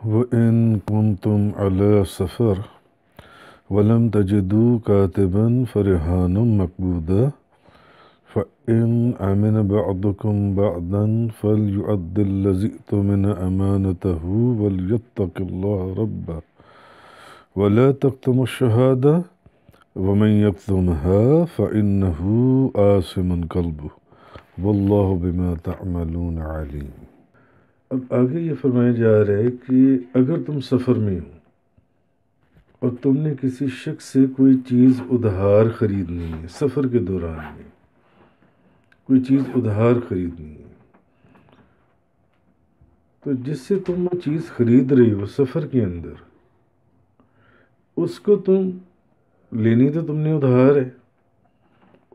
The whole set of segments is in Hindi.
وإن كنتم على سفر ولم تجدوا كاتبا فرهان مقبودا فإن أمن بعضكم بعضا فليؤد الذي من أمانته وليتق الله ربه ولا تكتموا الشهادة ومن يكتمها فإنه آثم قلبه والله بما تعملون عليم अब आगे ये फरमाया जा रहा है कि अगर तुम सफ़र में हो और तुमने किसी शख्स से कोई चीज़ उधार ख़रीदनी है सफ़र के दौरान में कोई चीज़ उधार ख़रीदनी है तो जिससे तुम वो चीज़ ख़रीद रही हो सफ़र के अंदर उसको तुम लेनी तो तुमने उधार है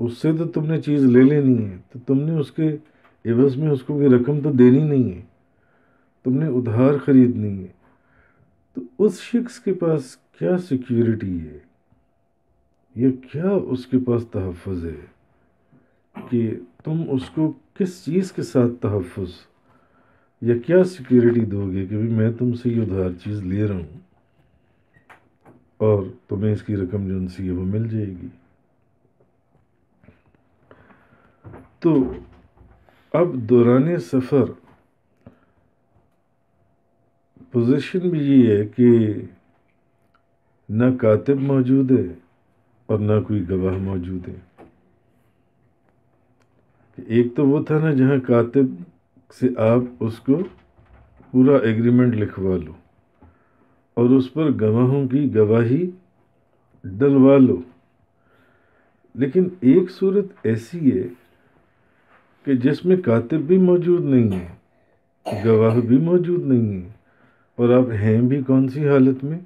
उससे तो तुमने चीज़ ले लेनी है तो तुमने उसके एवज में उसको कोई रकम तो देनी नहीं है तुमने उधार खरीदनी है तो उस शख्स के पास क्या सिक्योरिटी है या क्या उसके पास तहफ़ है कि तुम उसको किस चीज़ के साथ तहफ़ या क्या सिक्योरिटी दोगे कि भाई मैं तुमसे ये उधार चीज़ ले रहा हूँ और तुम्हें इसकी रकम जो उनसी है वो मिल जाएगी तो अब दौरान सफ़र पोजीशन भी ये है कि ना कातिब मौजूद है और ना कोई गवाह मौजूद है एक तो वो था ना जहाँ कातिब से आप उसको पूरा एग्रीमेंट लिखवा लो और उस पर गवाहों की गवाही डलवा लो लेकिन एक सूरत ऐसी है कि जिसमें कातिब भी मौजूद नहीं है गवाह भी मौजूद नहीं है और आप हैं भी कौन सी हालत में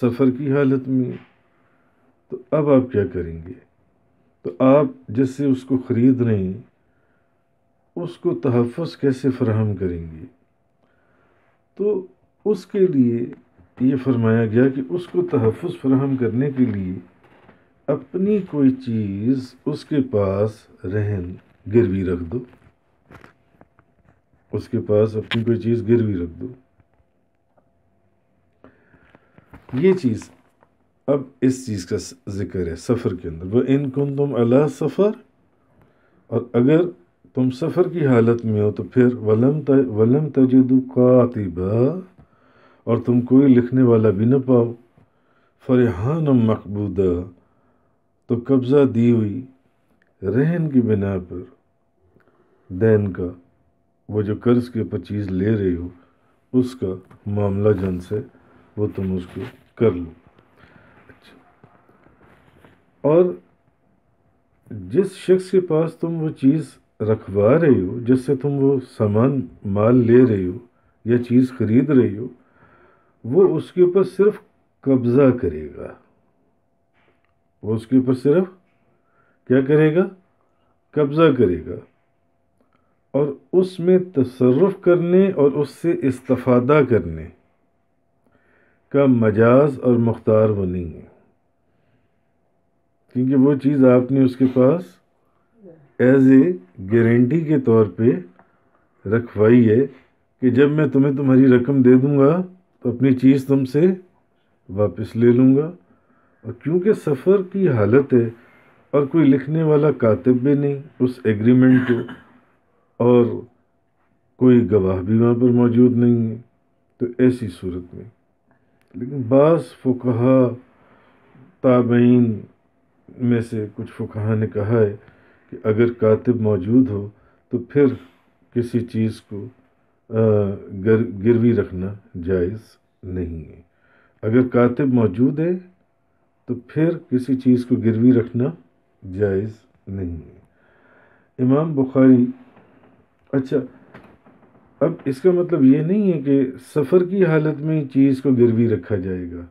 सफ़र की हालत में तो अब आप क्या करेंगे तो आप जिससे उसको ख़रीद रहे हैं उसको तहफ़ कैसे फ्राहम करेंगे तो उसके लिए ये फरमाया गया कि उसको तहफ़ फ़राहम करने के लिए अपनी कोई चीज़ उसके पास रहन गिरवी रख दो उसके पास अपनी कोई चीज़ गिरवी रख दो ये चीज़ अब इस चीज़ का जिक्र है सफ़र के अंदर वह इन कन तुम अला सफ़र और अगर तुम सफ़र की हालत में हो तो फिर वलम त वलम तजदु कातिबा और तुम कोई लिखने वाला भी न पाओ फरहान मकबूदा तो कब्ज़ा दी हुई रहन की बिना पर दैन का वो जो कर्ज़ के ऊपर चीज़ ले रही हो उसका मामला जन से वो तुम तो उसको कर लो अच्छा और जिस शख्स के पास तुम वो चीज़ रखवा रहे हो जिससे तुम वो सामान माल ले रहे हो या चीज़ खरीद रही हो वो उसके ऊपर सिर्फ कब्ज़ा करेगा वो उसके ऊपर सिर्फ क्या करेगा कब्ज़ा करेगा और उसमें तसरफ करने और उससे इस्तफादा करने का मजाज और मुख्तार बनेंगे क्योंकि वो चीज़ आपने उसके पास एज ए गारंटी के तौर पे रखवाई है कि जब मैं तुम्हें तुम्हारी रकम दे दूँगा तो अपनी चीज़ तुमसे वापस ले लूँगा और क्योंकि सफ़र की हालत है और कोई लिखने वाला कातिब भी नहीं उस एग्रीमेंट को और कोई गवाह भी वहाँ पर मौजूद नहीं है तो ऐसी सूरत में लेकिन बास फ़ुकह ताबीन में से कुछ फ़ुकहा ने कहा है कि अगर कातिब मौजूद हो तो फिर किसी चीज़ को गिर गिरवी रखना जायज़ नहीं है अगर कातिब मौजूद है तो फिर किसी चीज़ को गिरवी रखना जायज़ नहीं है इमाम बुखारी अच्छा अब इसका मतलब ये नहीं है कि सफ़र की हालत में चीज़ को गिरवी रखा जाएगा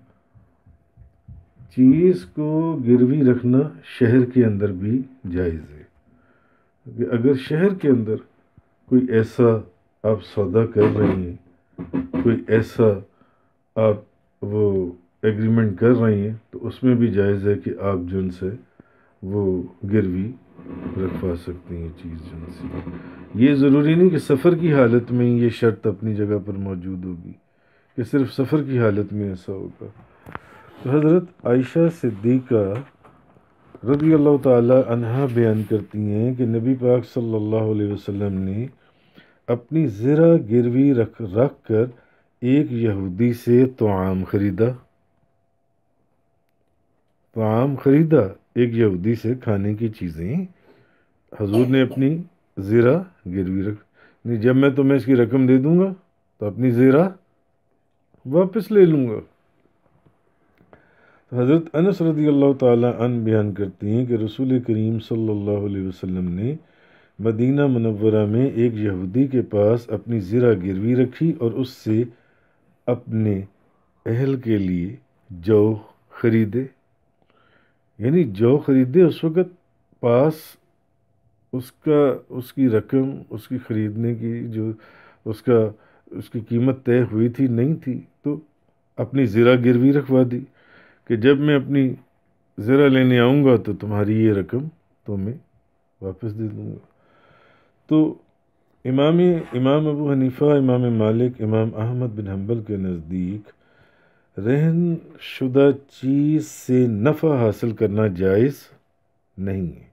चीज़ को गिरवी रखना शहर के अंदर भी जायज़ है कि अगर शहर के अंदर कोई ऐसा आप सौदा कर रहे हैं कोई ऐसा आप वो एग्रीमेंट कर रही हैं तो उसमें भी जायज़ है कि आप जो वो गिरवी रखवा सकती हैं चीज़ जिनसी ये ज़रूरी नहीं कि सफ़र की हालत में ही ये शर्त अपनी जगह पर मौजूद होगी कि सिर्फ सफ़र की हालत में ऐसा होगा तो हज़रत आयशा सिद्दीक़ा रबी अल्लाह तहा बयान करती हैं कि नबी पाक सल्लल्लाहु अलैहि वसल्लम ने अपनी ज़रा गिरवी रख रख कर एक यहूदी से तो आम ख़रीदा तो आम ख़रीदा एक यहूदी से खाने की चीज़ें हजूर ने अपनी ज़ीरा गिरवी रख नहीं जब मैं तुम्हें इसकी रकम दे दूँगा तो अपनी ज़ीरा वापस ले लूँगा तो हज़रत अनस रदी अल्लाह तन बयान करती हैं कि रसूल करीम सल्लल्लाहु अलैहि वसल्लम ने मदीना मनवरा में एक यहूदी के पास अपनी ज़ीरा गिरवी रखी और उससे अपने अहल के लिए जौ खरीदे यानी जो ख़रीदे उस वक़्त पास उसका उसकी रकम उसकी ख़रीदने की जो उसका उसकी कीमत तय हुई थी नहीं थी तो अपनी ज़रा गिरवी रखवा दी कि जब मैं अपनी ज़रा लेने आऊँगा तो तुम्हारी ये रकम तो मैं वापस दे दूँगा तो इमाम इमाम अबू हनीफ़ा इमाम मालिक इमाम अहमद बिन हम्बल के नज़दीक रहन शुदा चीज़ से नफ़ा हासिल करना जायज़ नहीं है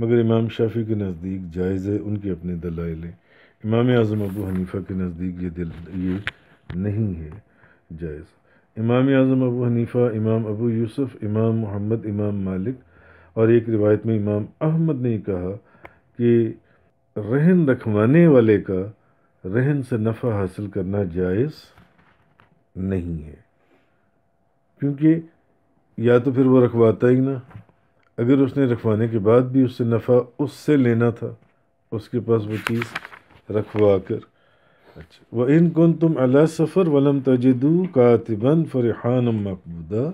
मगर इमाम शाफी के नज़दीक जायज़ है उनके अपने दलाइल हैं इमाम आज़म अबू हनीफ़ा के नज़दीक ये दिल ये नहीं है जायज़ इमाम आज़म अबू हनीफ़ा इमाम अबू यूसुफ इमाम मोहम्मद इमाम मालिक और एक रिवायत में इमाम अहमद ने कहा कि रहन रखवाने वाले का रहन से नफ़ा हासिल करना जायज़ नहीं है क्योंकि या तो फिर वो रखवाता ही ना अगर उसने रखवाने के बाद भी उससे नफ़ा उससे लेना था उसके पास वो चीज़ रखवा कर अच्छा व इन कन तुम अला सफ़र वलम तजदू कातिबन फ़रहान मकबूदा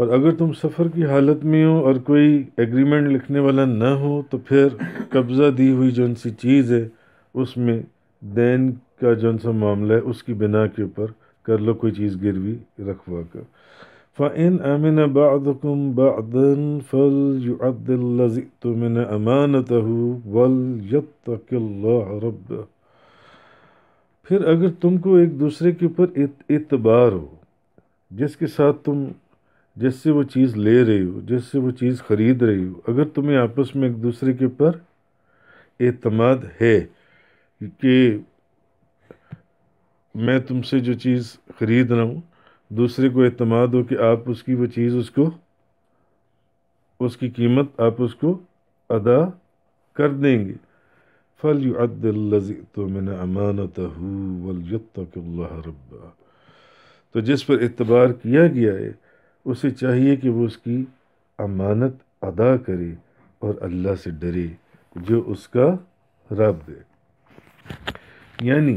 और अगर तुम सफ़र की हालत में हो और कोई एग्रीमेंट लिखने वाला ना हो तो फिर कब्ज़ा दी हुई जौन सी चीज़ है उसमें दैन का जौन सा मामला है उसकी बिना के ऊपर कर लो कोई चीज़ गिरवी रखवा कर फ़ाइन अमिन बादकुम बादन फल युद्दि अमानत वल रब फिर अगर तुमको एक दूसरे के ऊपर एतबार हो जिसके साथ तुम जिससे वो चीज़ ले रही हो जिससे वो चीज़ ख़रीद रही हो अगर तुम्हें आपस में एक दूसरे के ऊपर एतमाद है कि मैं तुमसे जो चीज़ ख़रीद रहा हूँ दूसरे को अतमाद हो कि आप उसकी वो चीज़ उसको उसकी कीमत आप उसको अदा कर देंगे फल तो मैंने अमानत रब्बा तो जिस पर इतबार किया गया है उसे चाहिए कि वो उसकी अमानत अदा करे और अल्लाह से डरे जो उसका रब है यानी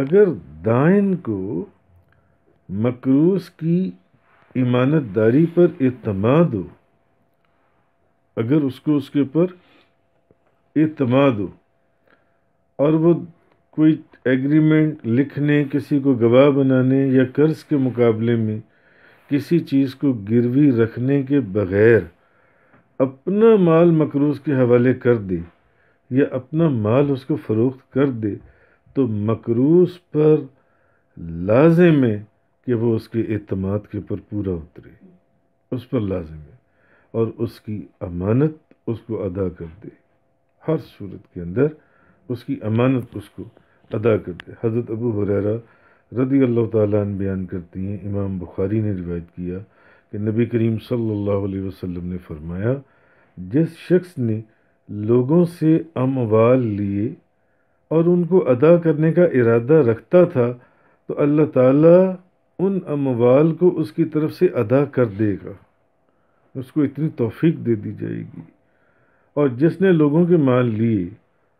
अगर दाइन को मकरूज की दारी पर अतमाद हो अगर उसको उसके ऊपर अतमाद हो और वो कोई एग्रीमेंट लिखने किसी को गवाह बनाने या कर्ज के मुकाबले में किसी चीज़ को गिरवी रखने के बगैर अपना माल मकरूज के हवाले कर दे या अपना माल उसको फ़रोख्त कर दे तो मकरूस पर लाजिम है कि वो उसके अतमाद के ऊपर पूरा उतरे उस पर लाजिम है और उसकी अमानत उसको अदा कर दे हर सूरत के अंदर उसकी अमानत उसको अदा कर दे हज़रत अबू हुररा रदी अल्लाह तालन बयान करती हैं इमाम बुखारी ने रिवायत किया कि नबी करीम सल्लल्लाहु अलैहि वसल्लम ने फरमाया जिस शख्स ने लोगों से अमवाल लिए और उनको अदा करने का इरादा रखता था तो अल्लाह ताला उन अमवाल को उसकी तरफ से अदा कर देगा उसको इतनी तोफ़ी दे दी जाएगी और जिसने लोगों के माल लिए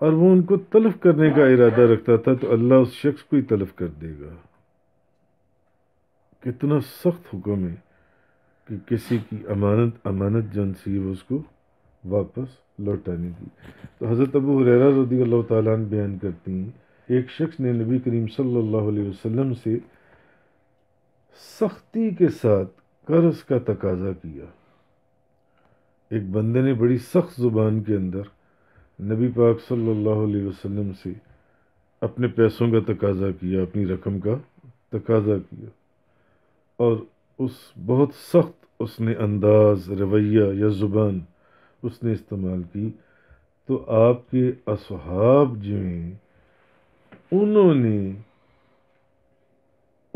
और वो उनको तलफ करने का इरादा रखता था तो अल्लाह उस शख्स को ही तलफ कर देगा कितना सख्त हुक्म है कि किसी की अमानत अमानत जन सी वो उसको वापस लौटाने की तो हज़रत अबू हुररा रदी अल्लाह तालन बयान करती हैं एक शख्स ने नबी करीम सल्लल्लाहु अलैहि वसल्लम से सख्ती के साथ कर्ज का तकाजा किया एक बंदे ने बड़ी सख्त ज़ुबान के अंदर नबी पाक सल्लल्लाहु अलैहि वसल्लम से अपने पैसों का तकाजा किया अपनी रकम का तकाजा किया और उस बहुत सख्त उसने अंदाज़ रवैया या ज़ुबान उसने इस्तेमाल की तो आपके असहाब जो हैं उन्होंने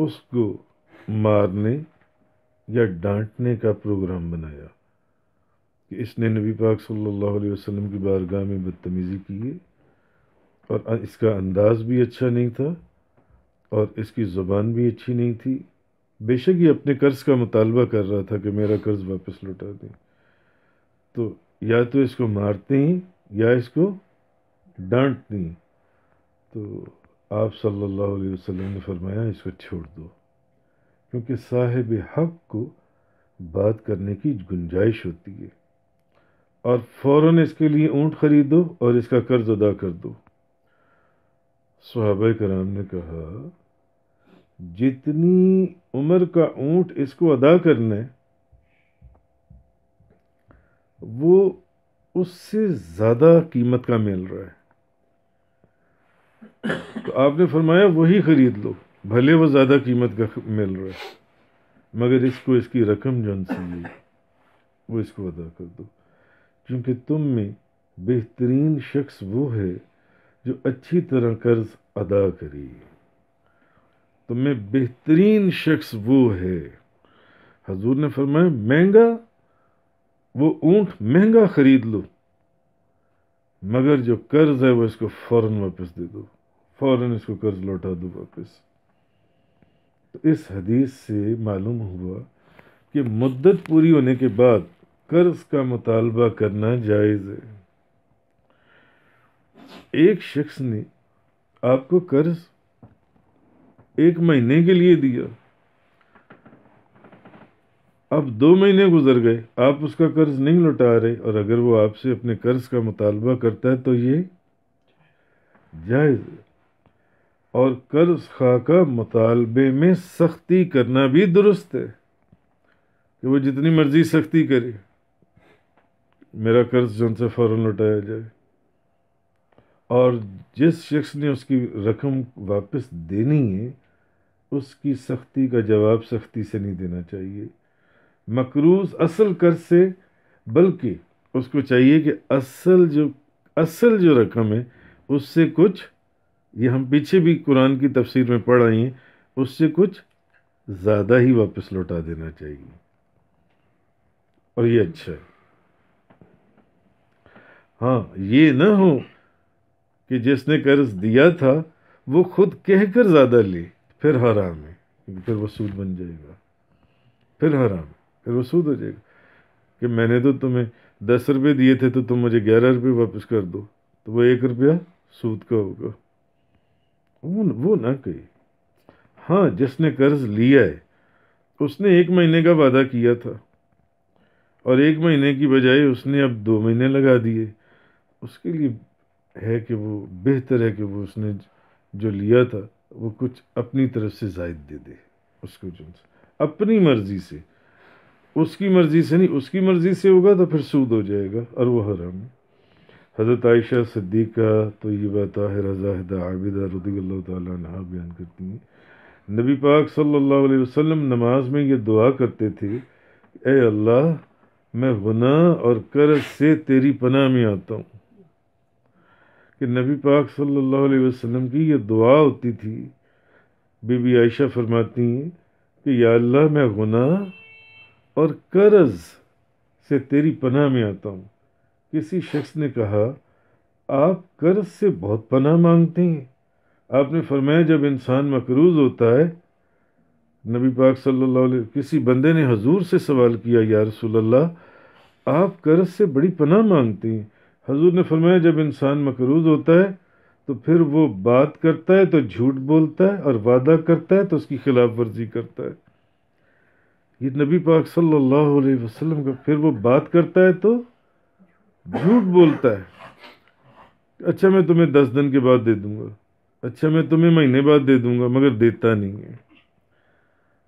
उसको मारने या डांटने का प्रोग्राम बनाया कि इसने नबी पाक सल्लल्लाहु अलैहि वसल्लम की बारगाह में बदतमीज़ी की है और इसका अंदाज़ भी अच्छा नहीं था और इसकी ज़ुबान भी अच्छी नहीं थी बेशक ये अपने कर्ज़ का मुतालबा कर रहा था कि मेरा कर्ज़ वापस लौटा दें तो या तो इसको मारते हैं या इसको डांटते हैं तो आप सल्लल्लाहु अलैहि वसल्लम ने फरमाया इसको छोड़ दो क्योंकि साहिब हक को बात करने की गुंजाइश होती है और फ़ौर इसके लिए ऊँट खरीदो और इसका कर्ज अदा कर दो सहाब कराम ने कहा जितनी उम्र का ऊँट इसको अदा करना है वो उससे ज़्यादा कीमत का मिल रहा है तो आपने फरमाया वही ख़रीद लो भले वो ज़्यादा कीमत का मिल रहा है मगर इसको इसकी रकम जो सी वो इसको अदा कर दो क्योंकि तुम में बेहतरीन शख्स वो है जो अच्छी तरह कर्ज अदा करे तुम तो में बेहतरीन शख्स वो है हजूर ने फरमाया महंगा वो ऊंट महंगा खरीद लो मगर जो कर्ज है वो इसको फौरन वापस दे दो फौरन इसको कर्ज लौटा दो वापस तो इस हदीस से मालूम हुआ कि मुद्दत पूरी होने के बाद कर्ज का मुतालबा करना जायज़ है एक शख्स ने आपको कर्ज एक महीने के लिए दिया अब दो महीने गुजर गए आप उसका कर्ज नहीं लौटा रहे और अगर वो आपसे अपने कर्ज का मुतालबा करता है तो ये जायज़ और कर्ज खा का मुतालबे में सख्ती करना भी दुरुस्त है कि वो जितनी मर्जी सख्ती करे मेरा कर्ज जन से फ़ौर लौटाया जाए और जिस शख्स ने उसकी रकम वापस देनी है उसकी सख्ती का जवाब सख्ती से नहीं देना चाहिए मकरूज असल कर्ज से बल्कि उसको चाहिए कि असल जो असल जो रकम है उससे कुछ ये हम पीछे भी कुरान की तफसीर में पढ़ आई हैं उससे कुछ ज़्यादा ही वापस लौटा देना चाहिए और ये अच्छा है हाँ ये ना हो कि जिसने कर्ज दिया था वो खुद कहकर ज़्यादा ले फिर हराम है फिर वसूल बन जाएगा फिर हराम है फिर वो सूद हो जाएगा कि मैंने तो तुम्हें दस रुपये दिए थे तो तुम मुझे ग्यारह रुपये वापस कर दो तो वो एक रुपया सूद का होगा वो वो ना कही हाँ जिसने कर्ज लिया है उसने एक महीने का वादा किया था और एक महीने की बजाय उसने अब दो महीने लगा दिए उसके लिए है कि वो बेहतर है कि वो उसने जो लिया था वो कुछ अपनी तरफ से जायद दे दे उसको जो अपनी मर्ज़ी से उसकी मर्ज़ी से नहीं उसकी मर्ज़ी से होगा तो फिर सूद हो जाएगा और वह हराम हज़रत आयशा सिद्दीक़ा तो ये बाताहिर जाहिदा आबिदा रदील्ला तहा बयान करती हैं नबी पाक सल्लल्लाहु अलैहि वसल्लम नमाज में ये दुआ करते थे ए अल्लाह मैं गुना और कर्ज से तेरी पनाह में आता हूँ कि नबी पाक सल्लल्लाहु अलैहि वसल्लम की ये दुआ होती थी बीबी आयशा फरमाती हैं कि या अल्लाह मैं गुना और कर्ज से तेरी पनाह में आता हूँ किसी शख्स ने कहा आप कर्ज से बहुत पनाह मांगते हैं आपने फरमाया जब इंसान मकरूज होता है नबी पाक सल्लल्लाहु अलैहि किसी बंदे ने हजूर से सवाल किया या रसोल्ला आप कर्ज से बड़ी पनाह मांगते हैं हजूर ने फरमाया जब इंसान मकरूज होता है तो फिर वो बात करता है तो झूठ बोलता है और वादा करता है तो उसकी खिलाफ वर्जी करता है ये नबी पाक सल्लल्लाहु अलैहि वसल्लम का फिर वो बात करता है तो झूठ बोलता है अच्छा मैं तुम्हें दस दिन के बाद दे दूंगा अच्छा मैं तुम्हें महीने बाद दे दूंगा मगर देता नहीं है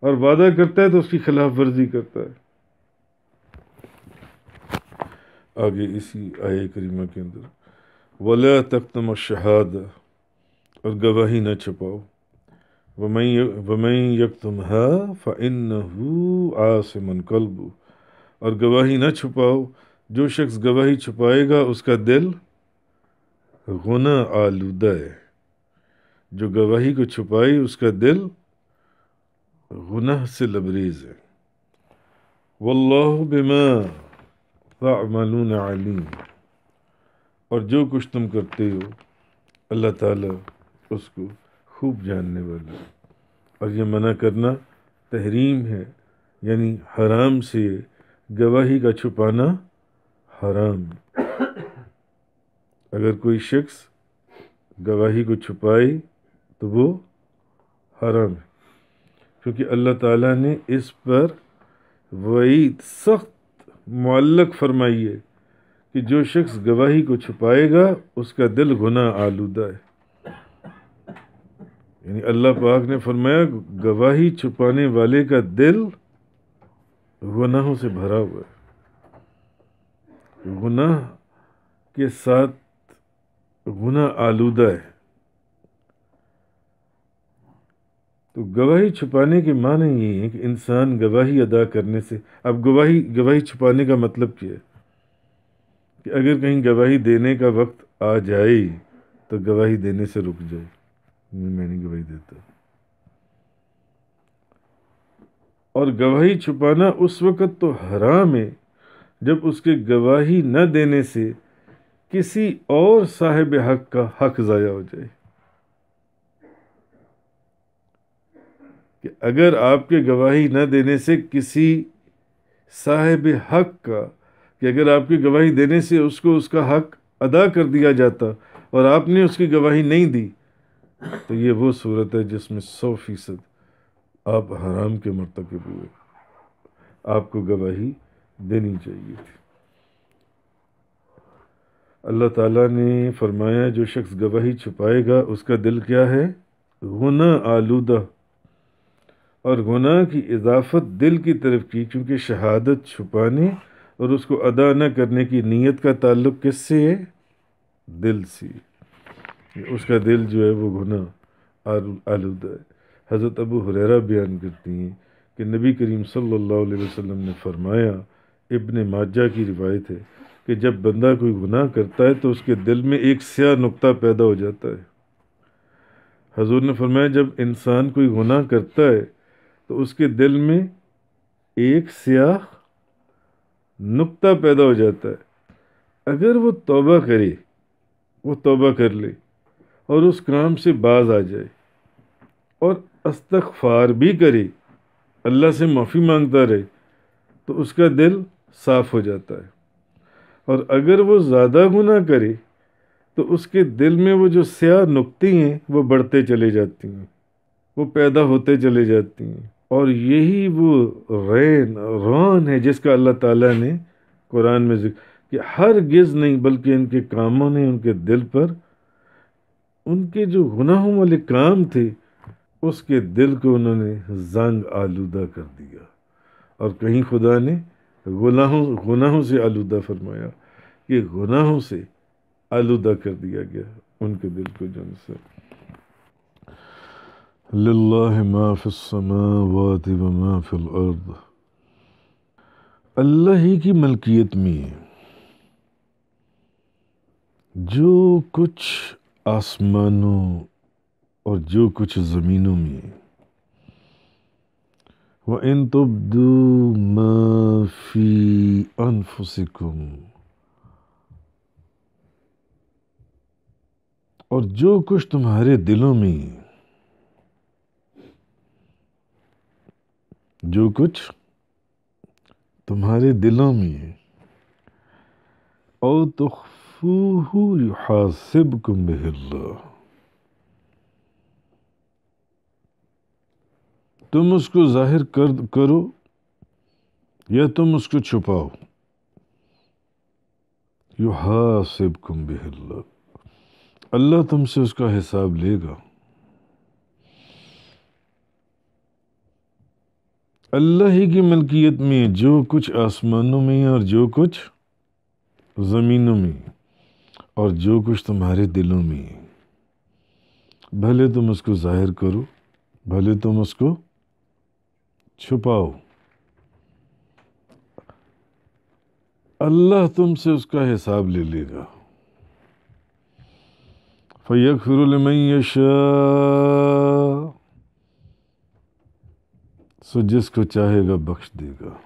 और वादा करता है तो उसकी खिलाफ वर्जी करता है आगे इसी आय करीमा के अंदर वला तख्त शहादा और गवाही न छपाओ वमई तुम है फ़िन आसमन कल्बू और गवाही न छुपाओ जो शख्स गवाही छुपाएगा उसका दिल गुना आलूदा है जो गवाही को छुपाई उसका दिल गुनाह से लबरेज है वल्लाह बिमा तामलून आलिम और जो कुछ तुम करते हो अल्लाह ताला उसको खूब जानने वाला और ये मना करना तहरीम है यानी हराम से गवाही का छुपाना हराम अगर कोई शख्स गवाही को छुपाए तो वो हराम है क्योंकि अल्लाह ताला ने इस पर वईद सख्त फरमाई है कि जो शख्स गवाही को छुपाएगा उसका दिल गुना आलूदा है यानी अल्लाह पाक ने फरमाया गवाही छुपाने वाले का दिल गुनाहों से भरा हुआ है गुनाह के साथ गुनाह आलूदा है तो गवाही छुपाने के माने ये हैं कि इंसान गवाही अदा करने से अब गवाही गवाही छुपाने का मतलब क्या है कि अगर कहीं गवाही देने का वक्त आ जाए तो गवाही देने से रुक जाए मैंने गवाही देता और गवाही छुपाना उस वक़्त तो हराम है जब उसके गवाही न देने से किसी और साहिब हक का हक ज़ाया हो जाए कि अगर आपके गवाही न देने से किसी साहिब हक का कि अगर आपकी गवाही देने से उसको उसका हक अदा कर दिया जाता और आपने उसकी गवाही नहीं दी तो ये वो सूरत है जिसमें सौ फीसद आप हराम के मरतकब हुए आपको गवाही देनी चाहिए थी अल्लाह ताला ने फरमाया जो शख्स गवाही छुपाएगा उसका दिल क्या है गुना आलूदा और गुनाह की इजाफत दिल की तरफ की क्योंकि शहादत छुपाने और उसको अदा न करने की नीयत का ताल्लुक़ किससे है दिल से उसका दिल जो है वो गुना आलूदा है हज़रत अबू हुररा बयान करती हैं कि नबी करीम सल्लल्लाहु अलैहि वसल्लम ने फरमाया इब्न माजा की रिवायत है कि जब बंदा कोई गुनाह करता है तो उसके दिल में एक स्याह नुक्ता पैदा हो जाता है हजूर ने फरमाया जब इंसान कोई गुनाह करता है तो उसके दिल में एक स्याह नुक्ता पैदा हो जाता है अगर वो तौबा करे वो तौबा कर ले और उस काम से बाज आ जाए और अस्तगफार भी करे अल्लाह से माफ़ी मांगता रहे तो उसका दिल साफ़ हो जाता है और अगर वो ज़्यादा गुनाह करे तो उसके दिल में वो जो स्याह नुकती हैं वो बढ़ते चले जाती हैं वो पैदा होते चले जाती हैं और यही वो रैन रौन है जिसका अल्लाह ताला ने कुरान में जिक्र कि हर गिज़ नहीं बल्कि इनके कामों ने उनके दिल पर उनके जो गुनाहों वाले काम थे उसके दिल को उन्होंने जंग आलूदा कर दिया और कहीं खुदा ने गुनाहों गुनाहों से आलूदा फरमाया कि गुनाहों से आलूदा कर दिया गया उनके दिल को जन से अल्लाह ही की मलकियत में जो कुछ आसमानों और जो कुछ ज़मीनों में व इन तुब्दू माफ़ी अनफुसिकुम और जो कुछ तुम्हारे दिलों में जो कुछ तुम्हारे दिलों में और तुख فاستغفروه يحاسبكم तुम उसको जाहिर कर करो या तुम उसको छुपाओ यु हासिब कुम अल्लाह तुमसे उसका हिसाब लेगा अल्लाह ही की मलकियत में जो कुछ आसमानों में और जो कुछ ज़मीनों में और जो कुछ तुम्हारे दिलों में है भले तुम उसको जाहिर करो भले तुम उसको छुपाओ अल्लाह तुमसे उसका हिसाब ले लेगा फ़ैक फिरमैश सो जिसको चाहेगा बख्श देगा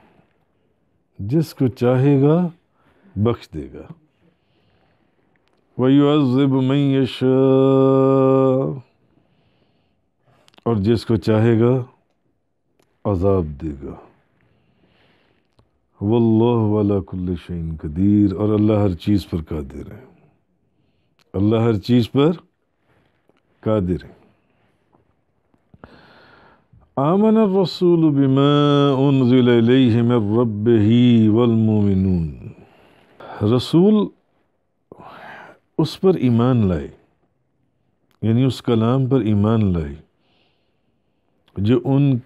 जिसको चाहेगा बख्श देगा वयुअब मई यश और जिसको चाहेगा अजाब देगा वल्लाह वाला कुल्ल कदीर और अल्लाह हर चीज़ पर कादिर है अल्लाह हर चीज़ पर कादिर है आमन रसूल बिमा उन रब ही वलमोमिन रसूल उस पर ईमान लाए यानी उस कलाम पर ईमान लाए जो उन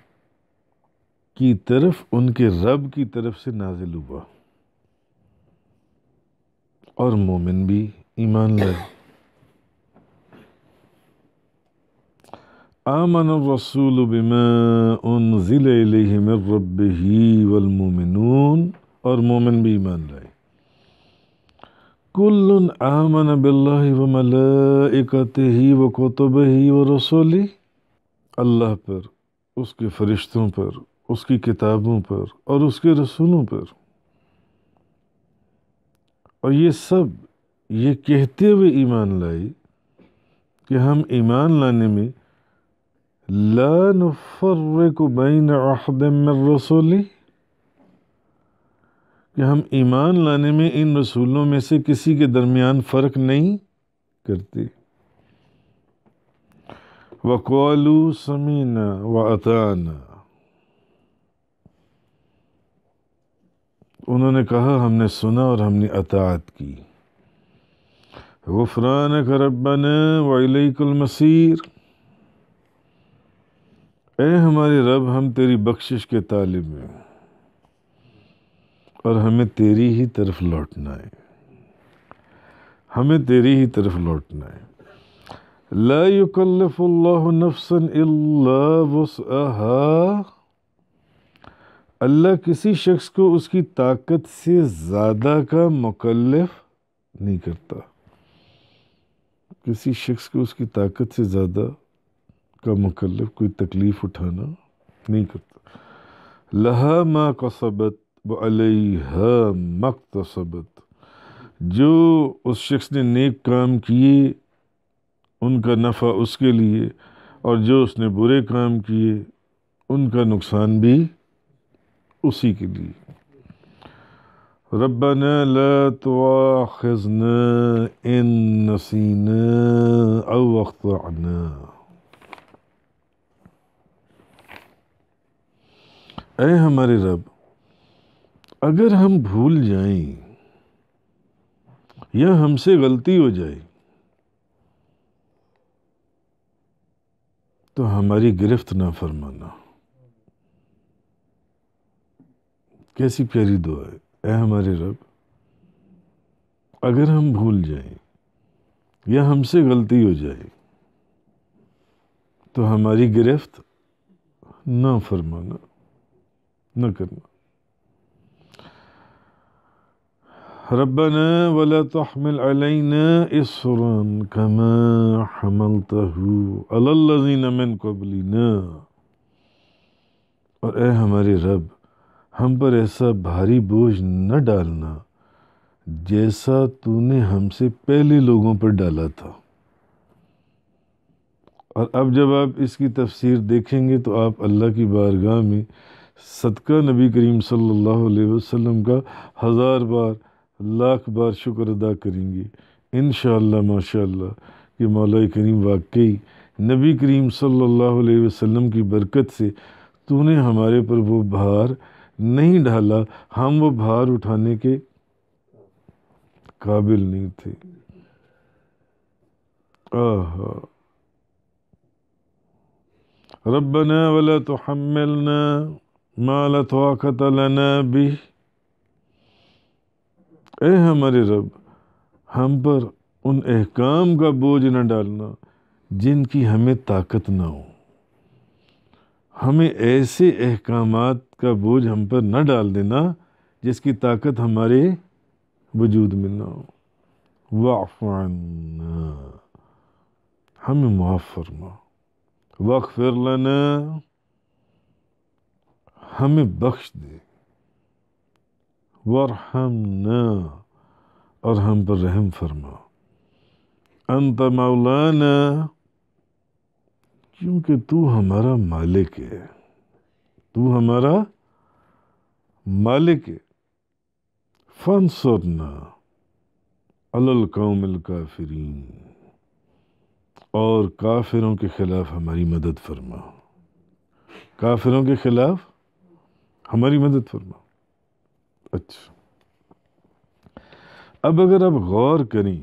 की तरफ उनके रब की तरफ से नाजिल हुआ और मोमिन भी ईमान लाए आमन रसूल बिमा उन ज़िले मिर ही वलमोमिन और मोमिन भी ईमान लाए كل آمن بالله وملائكته وكتبه ورسوله اللہ پر اس کے فرشتوں پر اس کی کتابوں پر اور اس کے رسولوں پر اور یہ سب یہ کہتے ہوئے ایمان لائی کہ ہم ایمان لانے میں لا نفرق بين احد من رسولي कि हम ईमान लाने में इन रसूलों में से किसी के दरमियान फ़र्क नहीं करते वकोलू समीना व अताना उन्होंने कहा हमने सुना और हमने अतात की वफ़रान करबन वलमसीर ए हमारे रब हम तेरी बख्शिश के तालिब में और हमें तेरी ही तरफ लौटना है हमें तेरी ही तरफ लौटना है ला युकल्लफ़ुल्लाहु नफ्सन अल्लाह किसी शख्स को उसकी ताकत से ज़्यादा का मुकल्लफ नहीं करता किसी शख्स को उसकी ताकत से ज़्यादा का मुकल्लफ कोई तकलीफ़ उठाना नहीं करता लहा माँ कसबत वलहा मकतसबत जो उस शख्स ने नेक काम किए उनका नफ़ा उसके लिए और जो उसने बुरे काम किए उनका नुकसान भी उसी के लिए रबना ला इन नसीन अवख्तना अरे हमारे रब अगर हम भूल जाएं या हमसे गलती हो जाए तो हमारी गिरफ्त ना फरमाना कैसी प्यारी दुआ है ए हमारे रब अगर हम भूल जाएं या हमसे गलती हो जाए तो हमारी गिरफ्त ना फरमाना ना करना ربنا ولا تحمل علينا إصرا كما حملته على الذين من قبلنا और ए हमारे रब हम पर ऐसा भारी बोझ न डालना जैसा तूने हमसे पहले लोगों पर डाला था और अब जब आप इसकी तफसीर देखेंगे तो आप अल्लाह की बारगाह में सदका नबी करीम सल्लल्लाहु अलैहि वसल्लम का हज़ार बार लाख बार शुक्र अदा करेंगे इन माशा कि मौल करीम वाकई नबी करीम सल्लल्लाहु अलैहि वसल्लम की बरकत से तूने हमारे पर वो भार नहीं ढाला हम वो भार उठाने के काबिल नहीं थे आह रबना वाला तो मिलना माला तो आकत लना भी ए हमारे रब हम पर उन अहकाम का बोझ न डालना जिनकी हमें ताकत ना हो हमें ऐसे अहकाम का बोझ हम पर न डाल देना जिसकी ताकत हमारे वजूद में ना हो वाफ़ाना हमें माफ़ फरमा वक़ लना हमें बख्श दे वरहमना और हम पर रहम फरमा अंत मौलाना क्योंकि तू हमारा मालिक है तू हमारा मालिक है फन सरना अल कौमिल काफरीन और काफिरों के ख़िलाफ़ हमारी मदद फरमा काफिरों के ख़िलाफ़ हमारी मदद फरमा अच्छा अब अगर आप गौर करें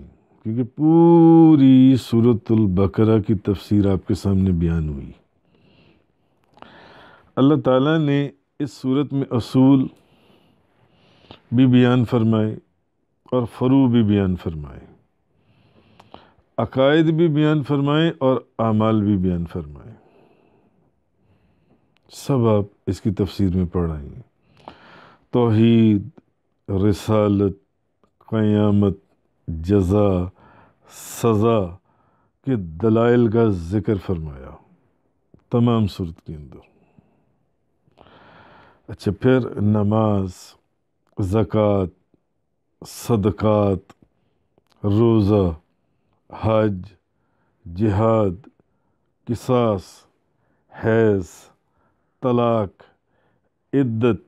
क्योंकि पूरी सूरतुल बकरा की तफसीर आपके सामने बयान हुई अल्लाह ताला ने इस सूरत में असूल भी बयान फरमाए और फ़रू भी बयान फरमाए अकायद भी बयान फरमाए और आमाल भी बयान फरमाए सब आप इसकी तफसीर में पढ़ तोहद रसालत क़यामत जजा सज़ा के दलाइल का ज़िक्र फरमाया तमाम सूरत के अंदर अच्छा फिर नमाज ज़क़़त सदक़ात रोज़ा हज जिहाद किसास हैज़ तलाक इद्दत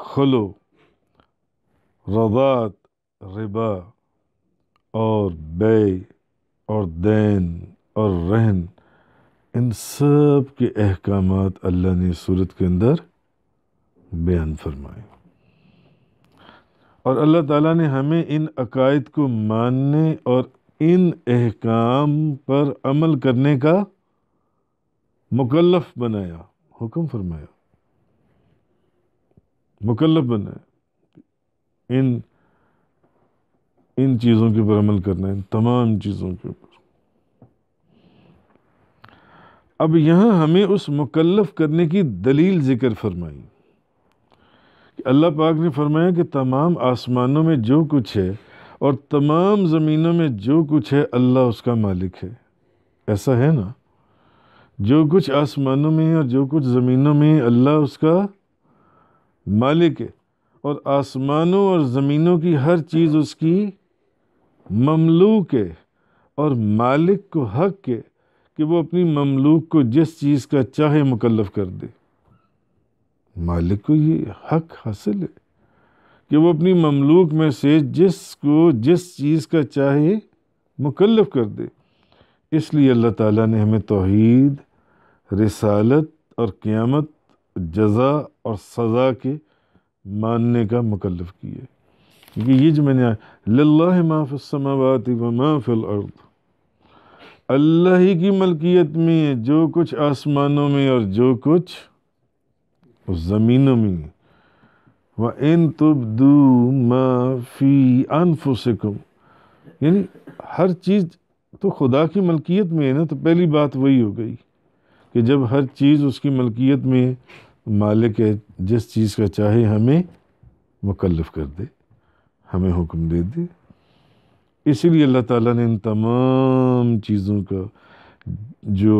खलो रदात रिबा और बे और दैन और रहन इन सब के अहकाम अल्लाह ने सूरत के अंदर बयान फरमाए और अल्लाह ताला ने हमें इन अकायद को मानने और इन अहकाम पर अमल करने का मुकलफ़ बनाया हुक्म फरमाया मुकलब है इन इन चीज़ों के ऊपर अमल करना है तमाम चीज़ों के ऊपर अब यहाँ हमें उस मुकल्लफ करने की दलील ज़िक्र फरमाई कि अल्लाह पाक ने फरमाया कि तमाम आसमानों में जो कुछ है और तमाम ज़मीनों में जो कुछ है अल्लाह उसका मालिक है ऐसा है ना जो कुछ आसमानों में और जो कुछ ज़मीनों में अल्लाह उसका मालिक है और आसमानों और ज़मीनों की हर चीज़ उसकी ममलूक है और मालिक को हक है कि वो अपनी ममलूक को जिस चीज़ का चाहे मुकलफ कर दे मालिक को ये हक हासिल है कि वो अपनी ममलूक में से जिसको जिस चीज़ का चाहे मुकलफ कर दे इसलिए अल्लाह ताला ने हमें तोहद रिसालत और क़ियामत जज़ा और सज़ा के मानने का मकलफ़ किया क्योंकि ये जो मैंने लाला माफ़िलसमावत व माफ़िल अर्द अल्लाह ही की मलकियत में है जो कुछ आसमानों में और जो कुछ उस ज़मीनों में है व इन तबदू माफ़ी अनफुसकुम यानी हर चीज़ तो खुदा की मलकियत में है ना तो पहली बात वही हो गई कि जब हर चीज़ उसकी मलकियत में है मालिक है जिस चीज़ का चाहे हमें मुकलफ कर दे हमें हुक्म दे दे इसीलिए अल्लाह ताला ने इन तमाम चीज़ों का जो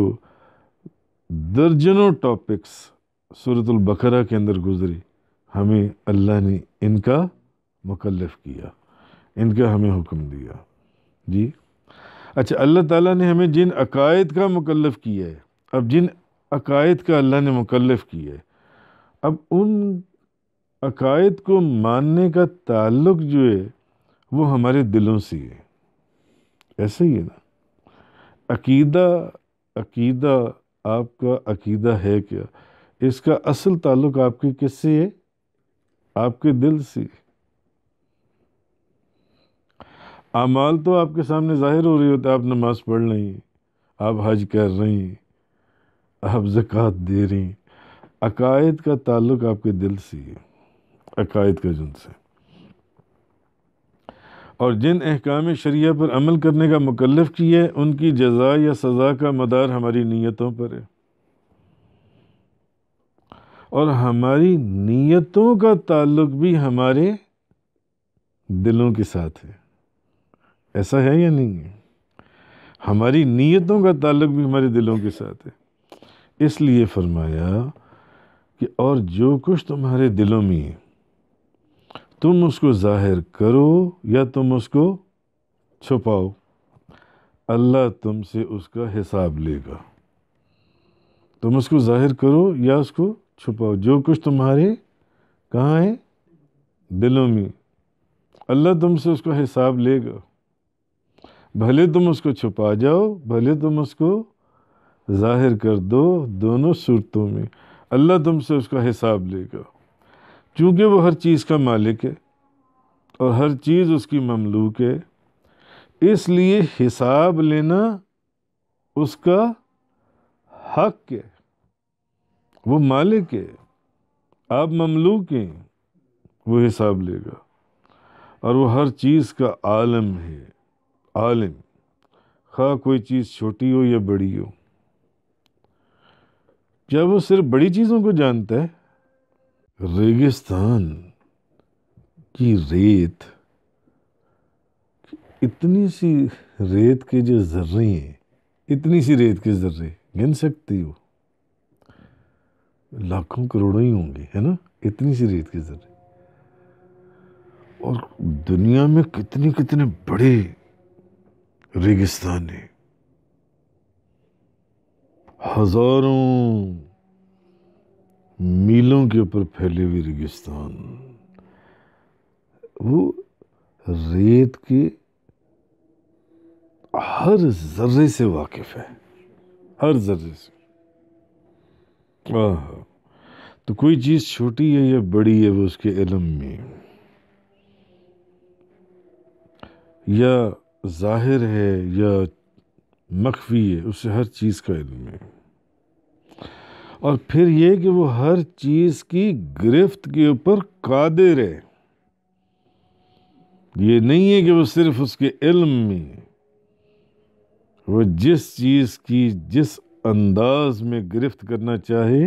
दर्जनों टॉपिक्स सूरतुल बकरा के अंदर गुजरी हमें अल्लाह ने इनका मुकलफ किया इनका हमें हुक्म दिया जी अच्छा अल्लाह ताला ने हमें जिन अकायद का मुकलफ किया है अब जिन अकायद का अल्लाह ने मुकलफ किया है अब उन अकायद को मानने का ताल्लुक जो है वो हमारे दिलों से है ऐसे ही है ना अकीदा अकीदा आपका अकीदा है क्या इसका असल ताल्लुक आपके किससे है आपके दिल से अमाल तो आपके सामने ज़ाहिर हो रही होते आप नमाज़ पढ़ रही हैं आप हज कर रही हैं आप जक़ात दे रही हैं अकायद का ताल्लुक आपके दिल से है अकायद का जुल से और जिन अहकाम शरिया पर अमल करने का मुकलफ की है उनकी जजा या सज़ा का मदार हमारी नीयतों पर है और हमारी नीयतों का ताल्लुक भी हमारे दिलों के साथ है ऐसा है या नहीं है हमारी नीयतों का ताल्लुक भी हमारे दिलों के साथ है इसलिए फरमाया कि और जो कुछ तुम्हारे दिलों में है तुम उसको जाहिर करो या तुम उसको छुपाओ अल्लाह तुमसे उसका हिसाब लेगा तुम उसको जाहिर करो या उसको छुपाओ जो कुछ तुम्हारे कहाँ है दिलों में अल्लाह तुमसे उसका हिसाब लेगा भले तुम उसको छुपा जाओ भले तुम उसको जाहिर कर दो दोनों सूरतों में अल्लाह तुमसे उसका हिसाब लेगा क्योंकि वो हर चीज़ का मालिक है और हर चीज़ उसकी ममलूक है इसलिए हिसाब लेना उसका हक है वो मालिक है आप ममलूक हैं वो हिसाब लेगा और वो हर चीज़ का आलम है आलम खा कोई चीज़ छोटी हो या बड़ी हो क्या वो सिर्फ बड़ी चीज़ों को जानता है रेगिस्तान की रेत इतनी सी रेत के जो जर्रे हैं इतनी सी रेत के जर्रे गिन सकती हो लाखों करोड़ों ही होंगे है ना इतनी सी रेत के जर्रे और दुनिया में कितने कितने बड़े रेगिस्तान हैं हजारों मीलों के ऊपर फैले हुए रेगिस्तान वो रेत के हर जर्रे से वाकिफ है हर जर्रे से आह तो कोई चीज़ छोटी है या बड़ी है वो उसके इलम में या जाहिर है या मख्फी है उसे हर चीज़ का इल्म है और फिर ये कि वो हर चीज़ की गिरफ्त के ऊपर कादिर है ये नहीं है कि वो सिर्फ उसके इल्म में वो जिस चीज़ की जिस अंदाज में गिरफ्त करना चाहे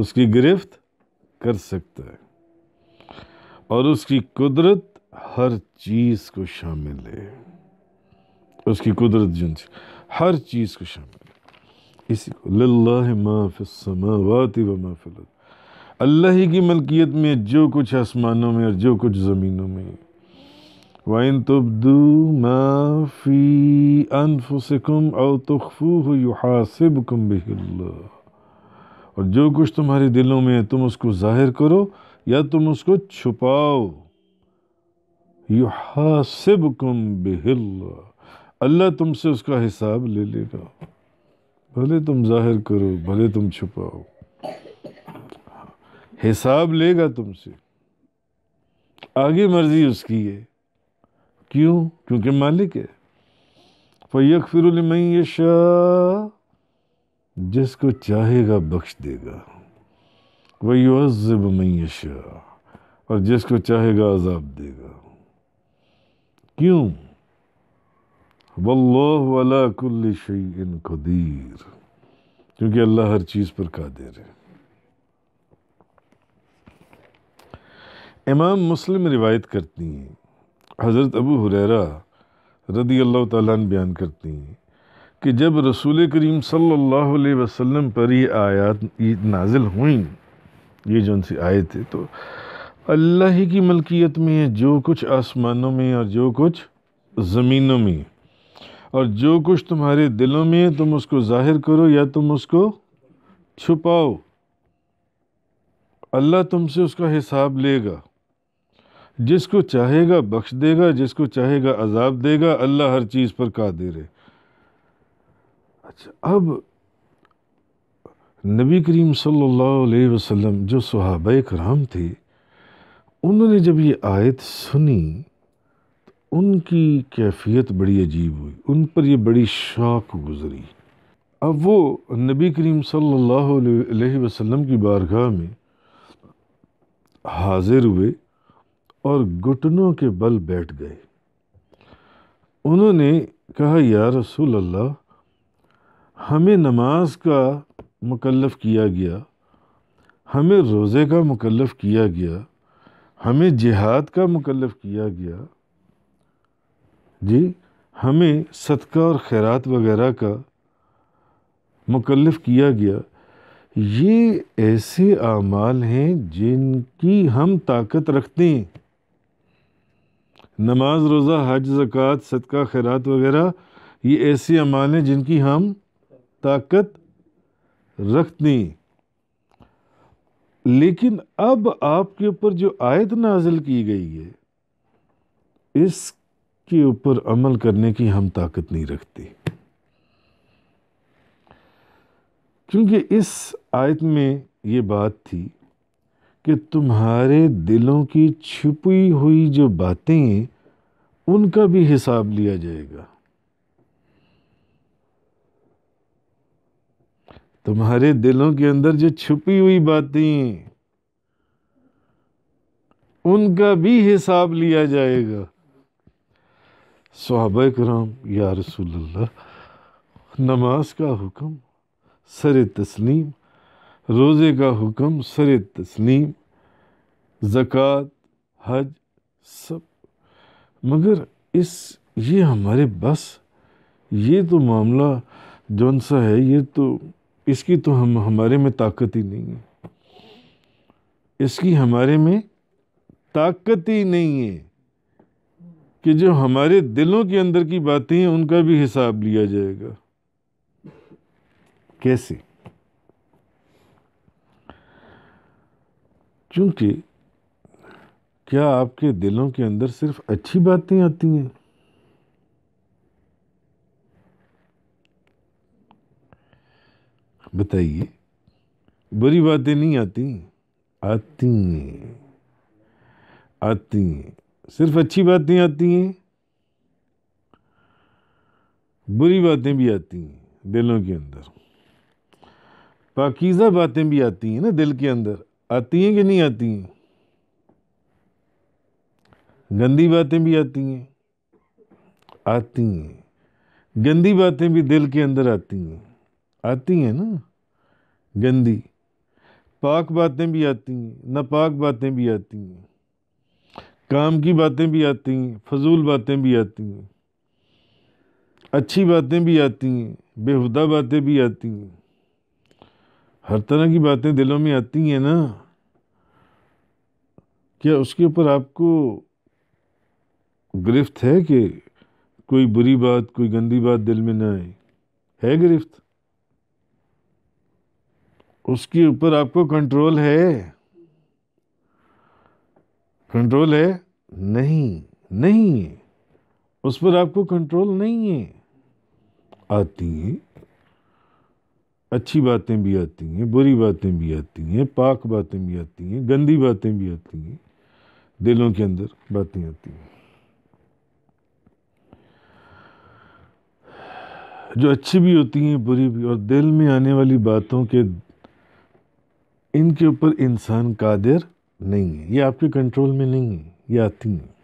उसकी गिरफ्त कर सकता है और उसकी कुदरत हर चीज़ को शामिल है उसकी कुदरत जिन हर चीज़ को शामिल इसी को अल्लाह ही की मलकियत में जो कुछ आसमानों में और जो कुछ ज़मीनों में वाइन तबदू माफ़ी अनफुसकुम युहासिब कुम और जो कुछ तुम्हारे दिलों में है तुम उसको ज़ाहिर करो या तुम उसको छुपाओ युहासिब कुम बिहिल्ला अल्लाह तुमसे उसका हिसाब ले लेगा भले तुम जाहिर करो भले तुम छुपाओ हिसाब लेगा तुमसे आगे मर्जी उसकी है क्यों क्योंकि मालिक है फैक फिर मैं शाह जिसको चाहेगा बख्श देगा वही अजब मैशा और जिसको चाहेगा अजाब देगा क्यों वल्ला कुल्ल इन कदीर क्योंकि अल्लाह हर चीज़ पर कादिर है इमाम मुस्लिम रिवायत करती हैं हज़रत अबू हुरैरा रदी अल्लाह तन बयान करती हैं कि जब रसूल करीम सल्लल्लाहु अलैहि वसल्लम पर ये आयात नाजिल हुई ये जो उनसे आए थे तो अल्लाह ही की मलकियत में है जो कुछ आसमानों में और जो कुछ ज़मीनों में और जो कुछ तुम्हारे दिलों में है तुम उसको जाहिर करो या तुम उसको छुपाओ अल्लाह तुमसे उसका हिसाब लेगा जिसको चाहेगा बख्श देगा जिसको चाहेगा अजाब देगा अल्लाह हर चीज़ पर का दे रहे अच्छा अब नबी करीम सल्लल्लाहु अलैहि वसल्लम जो सहाब कराम थे उन्होंने जब ये आयत सुनी उनकी कैफियत बड़ी अजीब हुई उन पर ये बड़ी शौक गुज़री अब वो नबी करीम सल्लल्लाहु अलैहि वसल्लम की बारगाह में हाजिर हुए और घुटनों के बल बैठ गए उन्होंने कहा या रसूल अल्लाह हमें नमाज का मुकलफ़ किया गया हमें रोज़े का मुकलफ़ किया गया हमें जिहाद का मुकलफ़ किया गया जी हमें सदका और खैरात वगैरह का मुकलफ किया गया ये ऐसे अमाल हैं जिनकी हम ताकत रखते हैं नमाज रोज़ा हज जक़ात सदका खैरात वगैरह ये ऐसे अमाल हैं जिनकी हम ताकत रखते हैं लेकिन अब आपके ऊपर जो आयत नाजिल की गई है इस के ऊपर अमल करने की हम ताकत नहीं रखते क्योंकि इस आयत में ये बात थी कि तुम्हारे दिलों की छुपी हुई जो बातें उनका भी हिसाब लिया जाएगा तुम्हारे दिलों के अंदर जो छुपी हुई बातें उनका भी हिसाब लिया जाएगा सहाब कराम या रसूल नमाज का हुक्म सर तस्लीम रोज़े का हुक्म सर तस्लीम ज़क़़त हज सब मगर इस ये हमारे बस ये तो मामला जौन सा है ये तो इसकी तो हम हमारे में ताकत ही नहीं है इसकी हमारे में ताकत ही नहीं है कि जो हमारे दिलों के अंदर की बातें हैं उनका भी हिसाब लिया जाएगा कैसे क्योंकि क्या आपके दिलों के अंदर सिर्फ अच्छी बातें आती हैं बताइए बुरी बातें नहीं आती आती हैं आती हैं सिर्फ अच्छी बातें आती हैं बुरी बातें भी आती हैं दिलों के अंदर पाकिज़ा बातें भी आती हैं ना दिल के अंदर आती हैं कि नहीं आती हैं गंदी बातें भी आती हैं आती हैं गंदी बातें भी दिल के अंदर आती हैं आती हैं ना गंदी पाक बातें भी आती हैं नापाक बातें भी आती हैं काम की बातें भी आती हैं फजूल बातें भी आती हैं अच्छी बातें भी आती हैं बेहुदा बातें भी आती हैं हर तरह की बातें दिलों में आती हैं ना क्या उसके ऊपर आपको गिरफ्त है कि कोई बुरी बात कोई गंदी बात दिल में ना आए है गिरफ्त उसके ऊपर आपको कंट्रोल है कंट्रोल है नहीं नहीं है उस पर आपको कंट्रोल नहीं है आती हैं अच्छी बातें भी आती हैं बुरी बातें भी आती हैं पाक बातें भी आती हैं गंदी बातें भी आती हैं दिलों के अंदर बातें आती हैं जो अच्छी भी होती हैं बुरी भी और दिल में आने वाली बातों के इनके ऊपर इंसान कादिर नहीं है ये आपके कंट्रोल में नहीं है ये आती हैं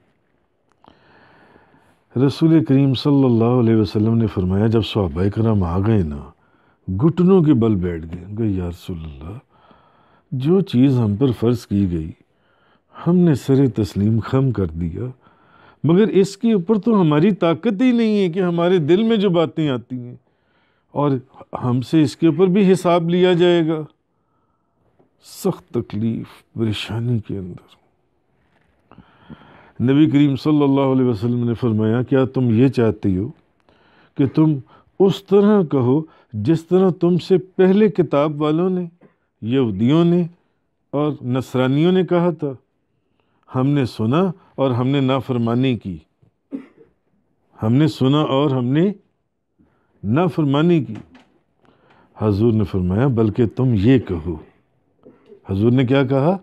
रसूल करीम सल्लल्लाहु अलैहि वसल्लम ने फरमाया जब सहाबा कराम आ गए ना घुटनों के बल बैठ गए गए या रसोल्ला जो चीज़ हम पर फ़र्ज़ की गई हमने सर तस्लीम खम कर दिया मगर इसके ऊपर तो हमारी ताकत ही नहीं है कि हमारे दिल में जो बातें आती हैं और हमसे इसके ऊपर भी हिसाब लिया जाएगा सख्त तकलीफ परेशानी के अंदर नबी करीम सल्लल्लाहु अलैहि वसल्लम ने फरमाया क्या तुम ये चाहती हो कि तुम उस तरह कहो जिस तरह तुमसे पहले किताब वालों ने यहूदियों ने और नसरानियों ने कहा था हमने सुना और हमने नाफरमानी की हमने सुना और हमने नाफरमानी की हजूर ने फरमाया बल्कि तुम ये कहो हजूर ने क्या कहा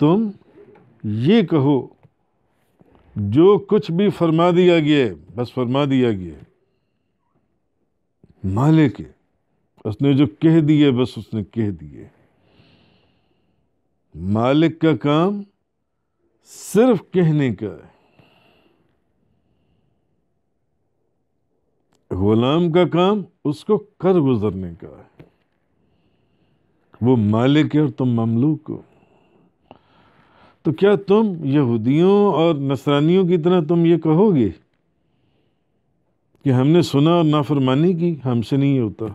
तुम ये कहो जो कुछ भी फरमा दिया गया बस फरमा दिया गया माले के उसने जो कह दिए बस उसने कह दिए मालिक का काम सिर्फ कहने का है गुलाम का काम उसको कर गुजरने का है वो मालिक है और तुम ममलूक हो तो क्या तुम यहूदियों और नसरानियों की तरह तुम ये कहोगे कि हमने सुना और नाफरमानी की हमसे नहीं होता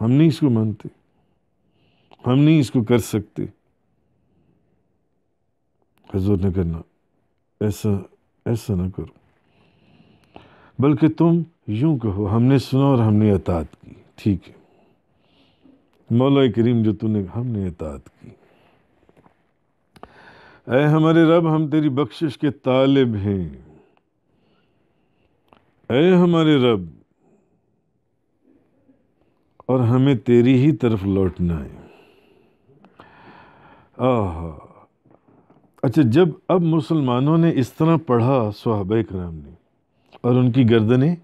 हम नहीं इसको मानते हम नहीं इसको कर सकते हजूर ने करना ऐसा ऐसा ना करो बल्कि तुम यूं कहो हमने सुना और हमने अतात की ठीक है मौल करीम जो तूने हमने इतात की अय हमारे रब हम तेरी बख्शिश के तालिब हैं अय हमारे रब और हमें तेरी ही तरफ लौटना है आह अच्छा जब अब मुसलमानों ने इस तरह पढ़ा सुहाब कराम ने और उनकी गर्दनें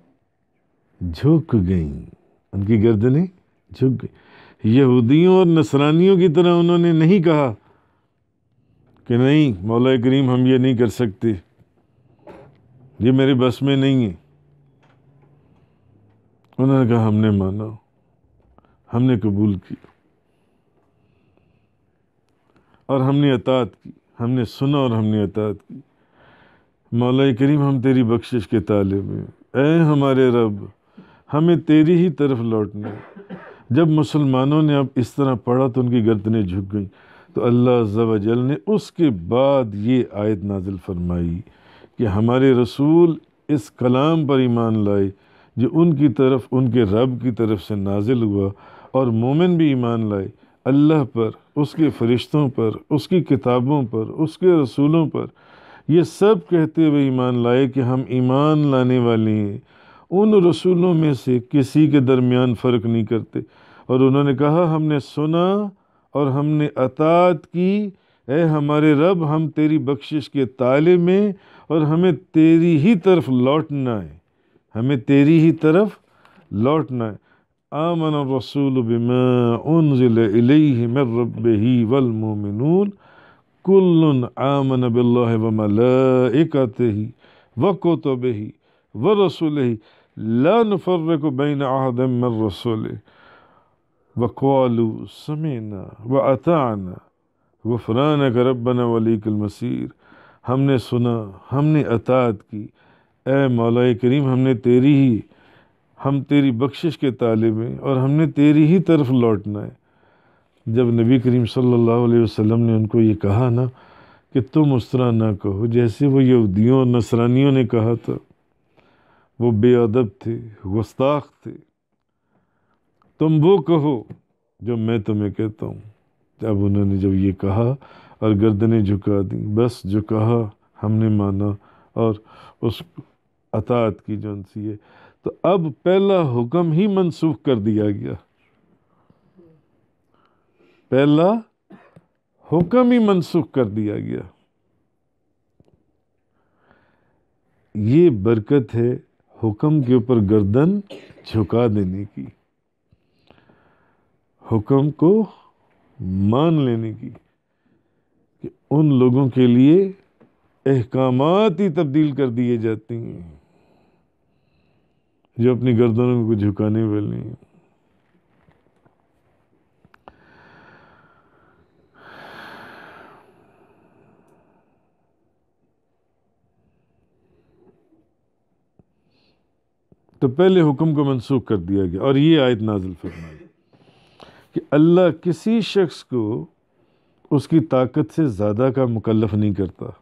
झुक गईं उनकी गर्दनें झुक गई यहूदियों और नसरानियों की तरह उन्होंने नहीं कहा कि नहीं मौला करीम हम ये नहीं कर सकते ये मेरे बस में नहीं है उन्होंने कहा हमने माना हमने कबूल किया और हमने अतात की हमने सुना और हमने अतात की मौल करीम हम तेरी बख्शिश के ताले में ए हमारे रब हमें तेरी ही तरफ लौटना जब मुसलमानों ने अब इस तरह पढ़ा तो उनकी गर्दनें झुक गईं तो अल्लाह जल ने उसके बाद ये आयत नाजिल फरमाई कि हमारे रसूल इस कलाम पर ईमान लाए जो उनकी तरफ उनके रब की तरफ से नाजिल हुआ और मोमिन भी ईमान लाए अल्लाह पर उसके फ़रिश्तों पर उसकी किताबों पर उसके रसूलों पर ये सब कहते हुए ईमान लाए कि हम ईमान लाने वाले हैं उन रसूलों में से किसी के दरमियान फ़र्क नहीं करते और उन्होंने कहा हमने सुना और हमने अतात की ए हमारे रब हम तेरी बख्शिश के ताले में और हमें तेरी ही तरफ लौटना है हमें तेरी ही तरफ लौटना है आमन रसूल बिमा उनजिल रब ही वलमोमिनून कुल्लन आमन बिल्ला ही व कोतब ही व रसूल ही لا نفرق بين أحد من رسله وقالوا سمعنا وأطعنا غفرانك ربنا वलीक المसीर हमने सुना हमने अतात की ए मौलाए करीम हमने तेरी ही हम तेरी बख्शिश के तालिब हैं और हमने तेरी ही तरफ लौटना है जब नबी करीम सल्लल्लाहु अलैहि वसल्लम ने उनको ये कहा ना कि तुम उस तरह ना कहो जैसे वो यहूदियों और नसरानियों ने कहा था वो बेअदब थे गुस्ताख थे तुम वो कहो जो मैं तुम्हें कहता हूँ अब उन्होंने जब ये कहा और गर्दने झुका दी बस जो कहा हमने माना और उस अतात की जो सी है तो अब पहला हुक्म ही मनसूख कर दिया गया पहला हुक्म ही मनसूख कर दिया गया ये बरकत है हुक्म के ऊपर गर्दन झुका देने की हुक्म को मान लेने की कि उन लोगों के लिए अहकाम ही तब्दील कर दिए जाते हैं जो अपनी गर्दनों को झुकाने वाले हैं तो पहले हुक्म को मनसूख कर दिया गया और ये आयत नाजिल फरमाई कि अल्लाह किसी शख्स को उसकी ताकत से ज़्यादा का मुकलफ नहीं करता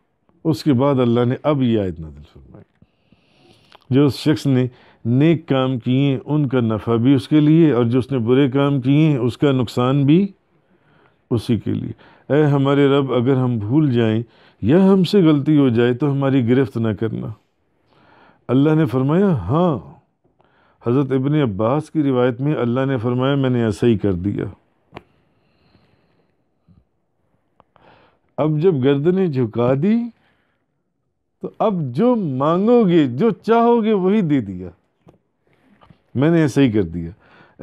उसके बाद अल्लाह ने अब ये आयत नाजिल फरमाई जो उस शख्स ने नेक काम किए उनका नफ़ा भी उसके लिए और जो उसने बुरे काम किए उसका नुकसान भी उसी के लिए अः हमारे रब अगर हम भूल जाएं या हमसे गलती हो जाए तो हमारी गिरफ्त न करना अल्लाह ने फरमाया हाँ हज़रत इबन अब्बास की रिवायत में अल्लाह ने फरमाया मैंने ऐसा ही कर दिया अब जब गर्दने झुका दी तो अब जो मांगोगे जो चाहोगे वही दे दिया मैंने ऐसा ही कर दिया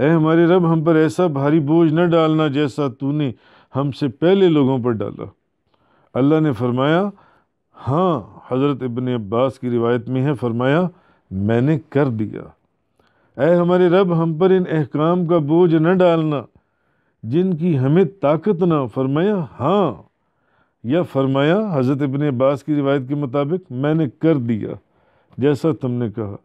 अः हमारे रब हम पर ऐसा भारी बोझ न डालना जैसा तूने हमसे पहले लोगों पर डाला अल्लाह ने फरमाया हाँ हज़रत इबन अब्बास की रिवायत में है फरमाया मैंने कर दिया ऐ हमारे रब हम पर इन अहकाम का बोझ न डालना जिनकी हमें ताकत ना फरमाया हाँ या फरमाया हज़रत इबन अब्बास की रिवायत के मुताबिक मैंने कर दिया जैसा तुमने कहा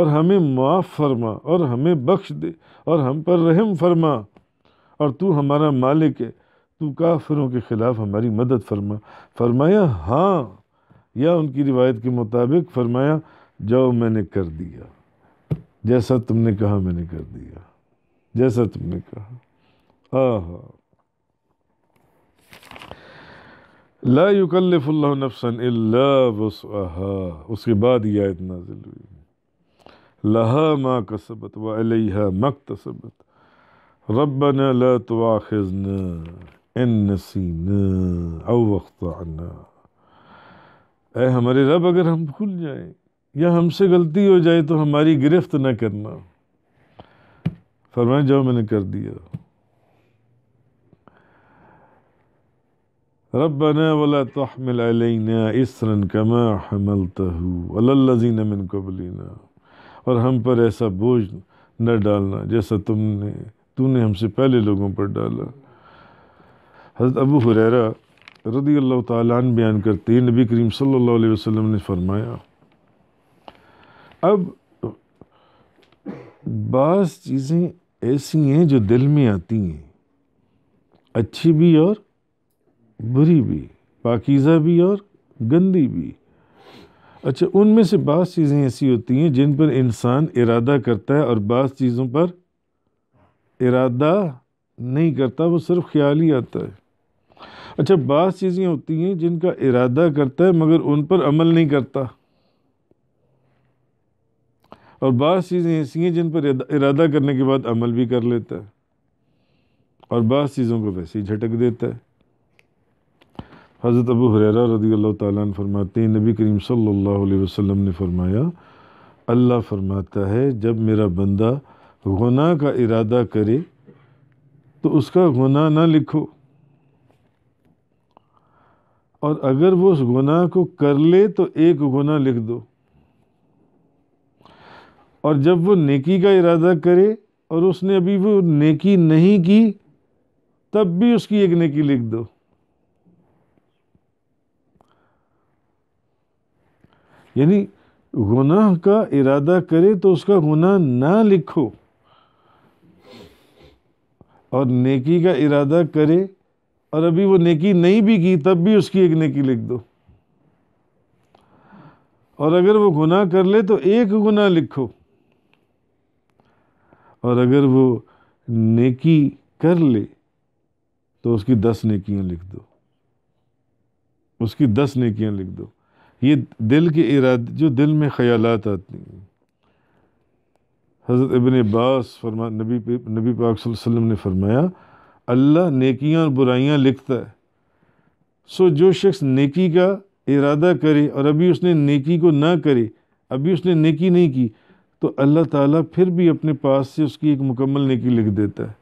और हमें माफ़ फरमा और हमें बख्श दे और हम पर रहम फरमा और तू हमारा मालिक है तू काफिरों के ख़िलाफ़ हमारी मदद फरमा फरमाया हाँ या उनकी रिवायत के मुताबिक फरमाया जाओ मैंने कर दिया जैसा तुमने कहा मैंने कर दिया जैसा तुमने कहा आहा ला युकल्लफ़ुल्लाह नफसन इल्ला वसअहा उसके बाद यह आयत नाजिल हुई लहा मा कसबत व अलैहा मक्तसबत रब्बना ला तुआखिज़ना इन नसीना अव वक्तअना ए हमारे रब अगर हम भूल जाएं या हमसे गलती हो जाए तो हमारी गिरफ्त न करना फरमाया जाओ मैंने कर दिया रबना वला तहमिल अलैना इसरन कमा हमलतहु अलल्लज़ीन मिन कबलिना और हम पर ऐसा बोझ न डालना जैसा तुमने तूने हमसे पहले लोगों पर डाला हज़रत अबू हुरैरा रदी अल्लाह तन बयान करते नबी करीम सल्लल्लाहु अलैहि वसल्लम ने फरमाया अब बस चीज़ें ऐसी हैं जो दिल में आती हैं अच्छी भी और बुरी भी पाकिज़ा भी और गंदी भी अच्छा उनमें से बस चीज़ें ऐसी होती हैं जिन पर इंसान इरादा करता है और बस चीज़ों पर इरादा नहीं करता वो सिर्फ ख्याल ही आता है अच्छा बस चीज़ें होती हैं जिनका इरादा करता है मगर उन पर अमल नहीं करता और बाज़ चीज़ें ऐसी हैं जिन पर इरादा करने के बाद अमल भी कर लेता है और बाज़ चीज़ों को वैसे ही झटक देता है हज़रत अबू हुररा रदी अल्लाह ताली फरमाते हैं नबी करीम सल्लल्लाहु अलैहि वसल्लम ने फरमाया अल्लाह फरमाता है जब मेरा बंदा गुनाह का इरादा करे तो उसका गुनाह ना लिखो और अगर वो उस गुनाह को कर ले तो एक गुनाह लिख दो और जब वो नेकी का इरादा करे और उसने अभी वो नेकी नहीं की तब भी उसकी एक नेकी लिख दो यानी गुनाह का इरादा करे तो उसका गुनाह ना लिखो और नेकी का इरादा करे और अभी वो नेकी नहीं भी की तब भी उसकी एक नेकी लिख दो और अगर वो गुनाह कर ले तो एक गुनाह लिखो और अगर वो नेकी कर ले तो उसकी दस नेकियां लिख दो उसकी दस नेकियां लिख दो ये दिल के इरादे जो दिल में ख़यालत आते हैं हज़रत इबन अब्बास फरमा नबी नबी पाक वसल्लम ने फरमाया अल्लाह नेकियां और बुराइयां लिखता है सो जो शख्स नेकी का इरादा करे और अभी उसने नेकी को ना करे अभी उसने नेकी नहीं की तो अल्लाह ताला फिर भी अपने पास से उसकी एक मुकम्मल नेकी लिख देता है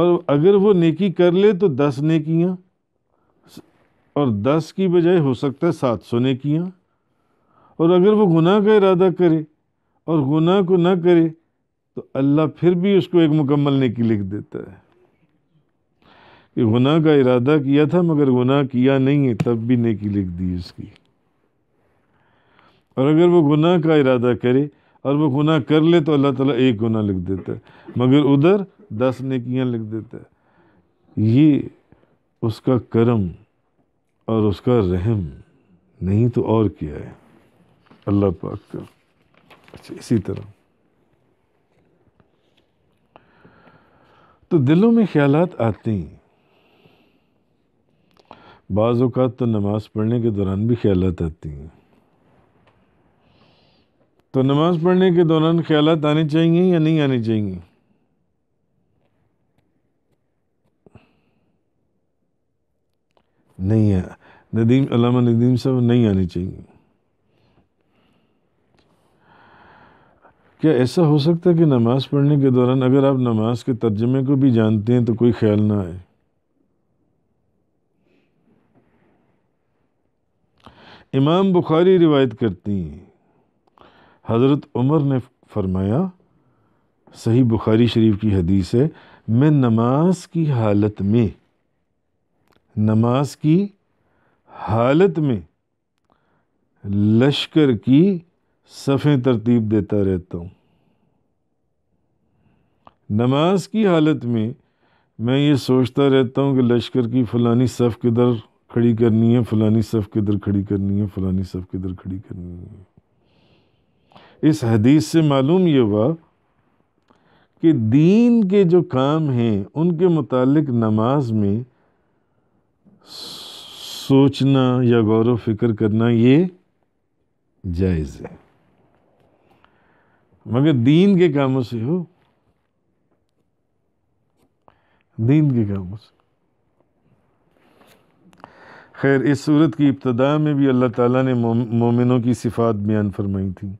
और अगर वो नेकी कर ले तो दस नेकियां और दस की बजाय हो सकता है सात सौ नेकियाँ और अगर वो गुनाह का इरादा करे और गुनाह को ना करे तो अल्लाह फिर भी उसको एक मुकम्मल नेकी लिख देता है कि गुनाह का इरादा किया था मगर गुनाह किया नहीं है तब भी नेकी लिख दी उसकी और अगर वो गुनाह का इरादा करे और वो गुनाह कर ले तो अल्लाह ताला एक गुनाह लिख देता है मगर उधर दस नेकियां लिख देता है ये उसका करम और उसका रहम नहीं तो और क्या है अल्लाह पाक का अच्छा इसी तरह तो दिलों में ख्याल आते हैं बाज़ात तो नमाज़ पढ़ने के दौरान भी ख्याल आती हैं तो नमाज़ पढ़ने के दौरान ख्याल आने चाहिए या नहीं आने चाहिए नहीं है नदीम अलामा नदीम साहब नहीं आने चाहिए क्या ऐसा हो सकता है कि नमाज़ पढ़ने के दौरान अगर आप नमाज के तर्जमे को भी जानते हैं तो कोई ख्याल ना आए इमाम बुखारी रिवायत करती हैं हज़रत उमर ने फरमाया सही बुखारी शरीफ की हदीस है मैं नमाज की हालत में नमाज की हालत में लश्कर की सफ़ें तरतीब देता रहता हूँ नमाज की हालत में मैं ये सोचता रहता हूँ कि लश्कर की फ़लानी सफ़ किधर खड़ी करनी है फ़लानी सफ़ किधर खड़ी करनी है फ़लानी सफ़ किधर खड़ी करनी है इस हदीस से मालूम ये हुआ कि दीन के जो काम हैं उनके मुतालिक नमाज में सोचना या गौर फिक्र करना ये जायज़ है मगर दीन के कामों से हो दीन के कामों से खैर इस सूरत की इब्तदा में भी अल्लाह ताला ने मोमिनों की सिफात बयान फरमाई थी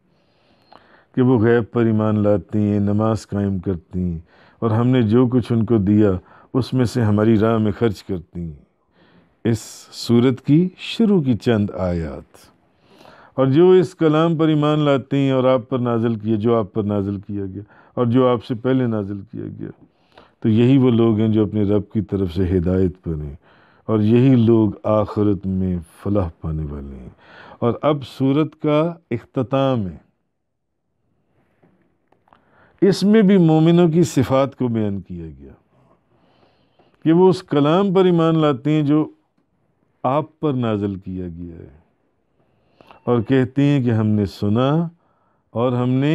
कि वो गैब पर ईमान लाती हैं नमाज कायम करती हैं और हमने जो कुछ उनको दिया उसमें से हमारी राह में खर्च करती हैं इस सूरत की शुरू की चंद आयात और जो इस कलाम पर ईमान लाती हैं और आप पर नाजिल किया जो आप पर नाजिल किया गया और जो आपसे पहले नाजिल किया गया तो यही वो लोग हैं जो अपने रब की तरफ से हिदायत पर हैं और यही लोग आखिरत में फलाह पाने वाले हैं और अब सूरत का अख्ताम है इसमें भी मोमिनों की सिफात को बयान किया गया कि वो उस कलाम पर ईमान लाते हैं जो आप पर नाजल किया गया है और कहते हैं कि हमने सुना और हमने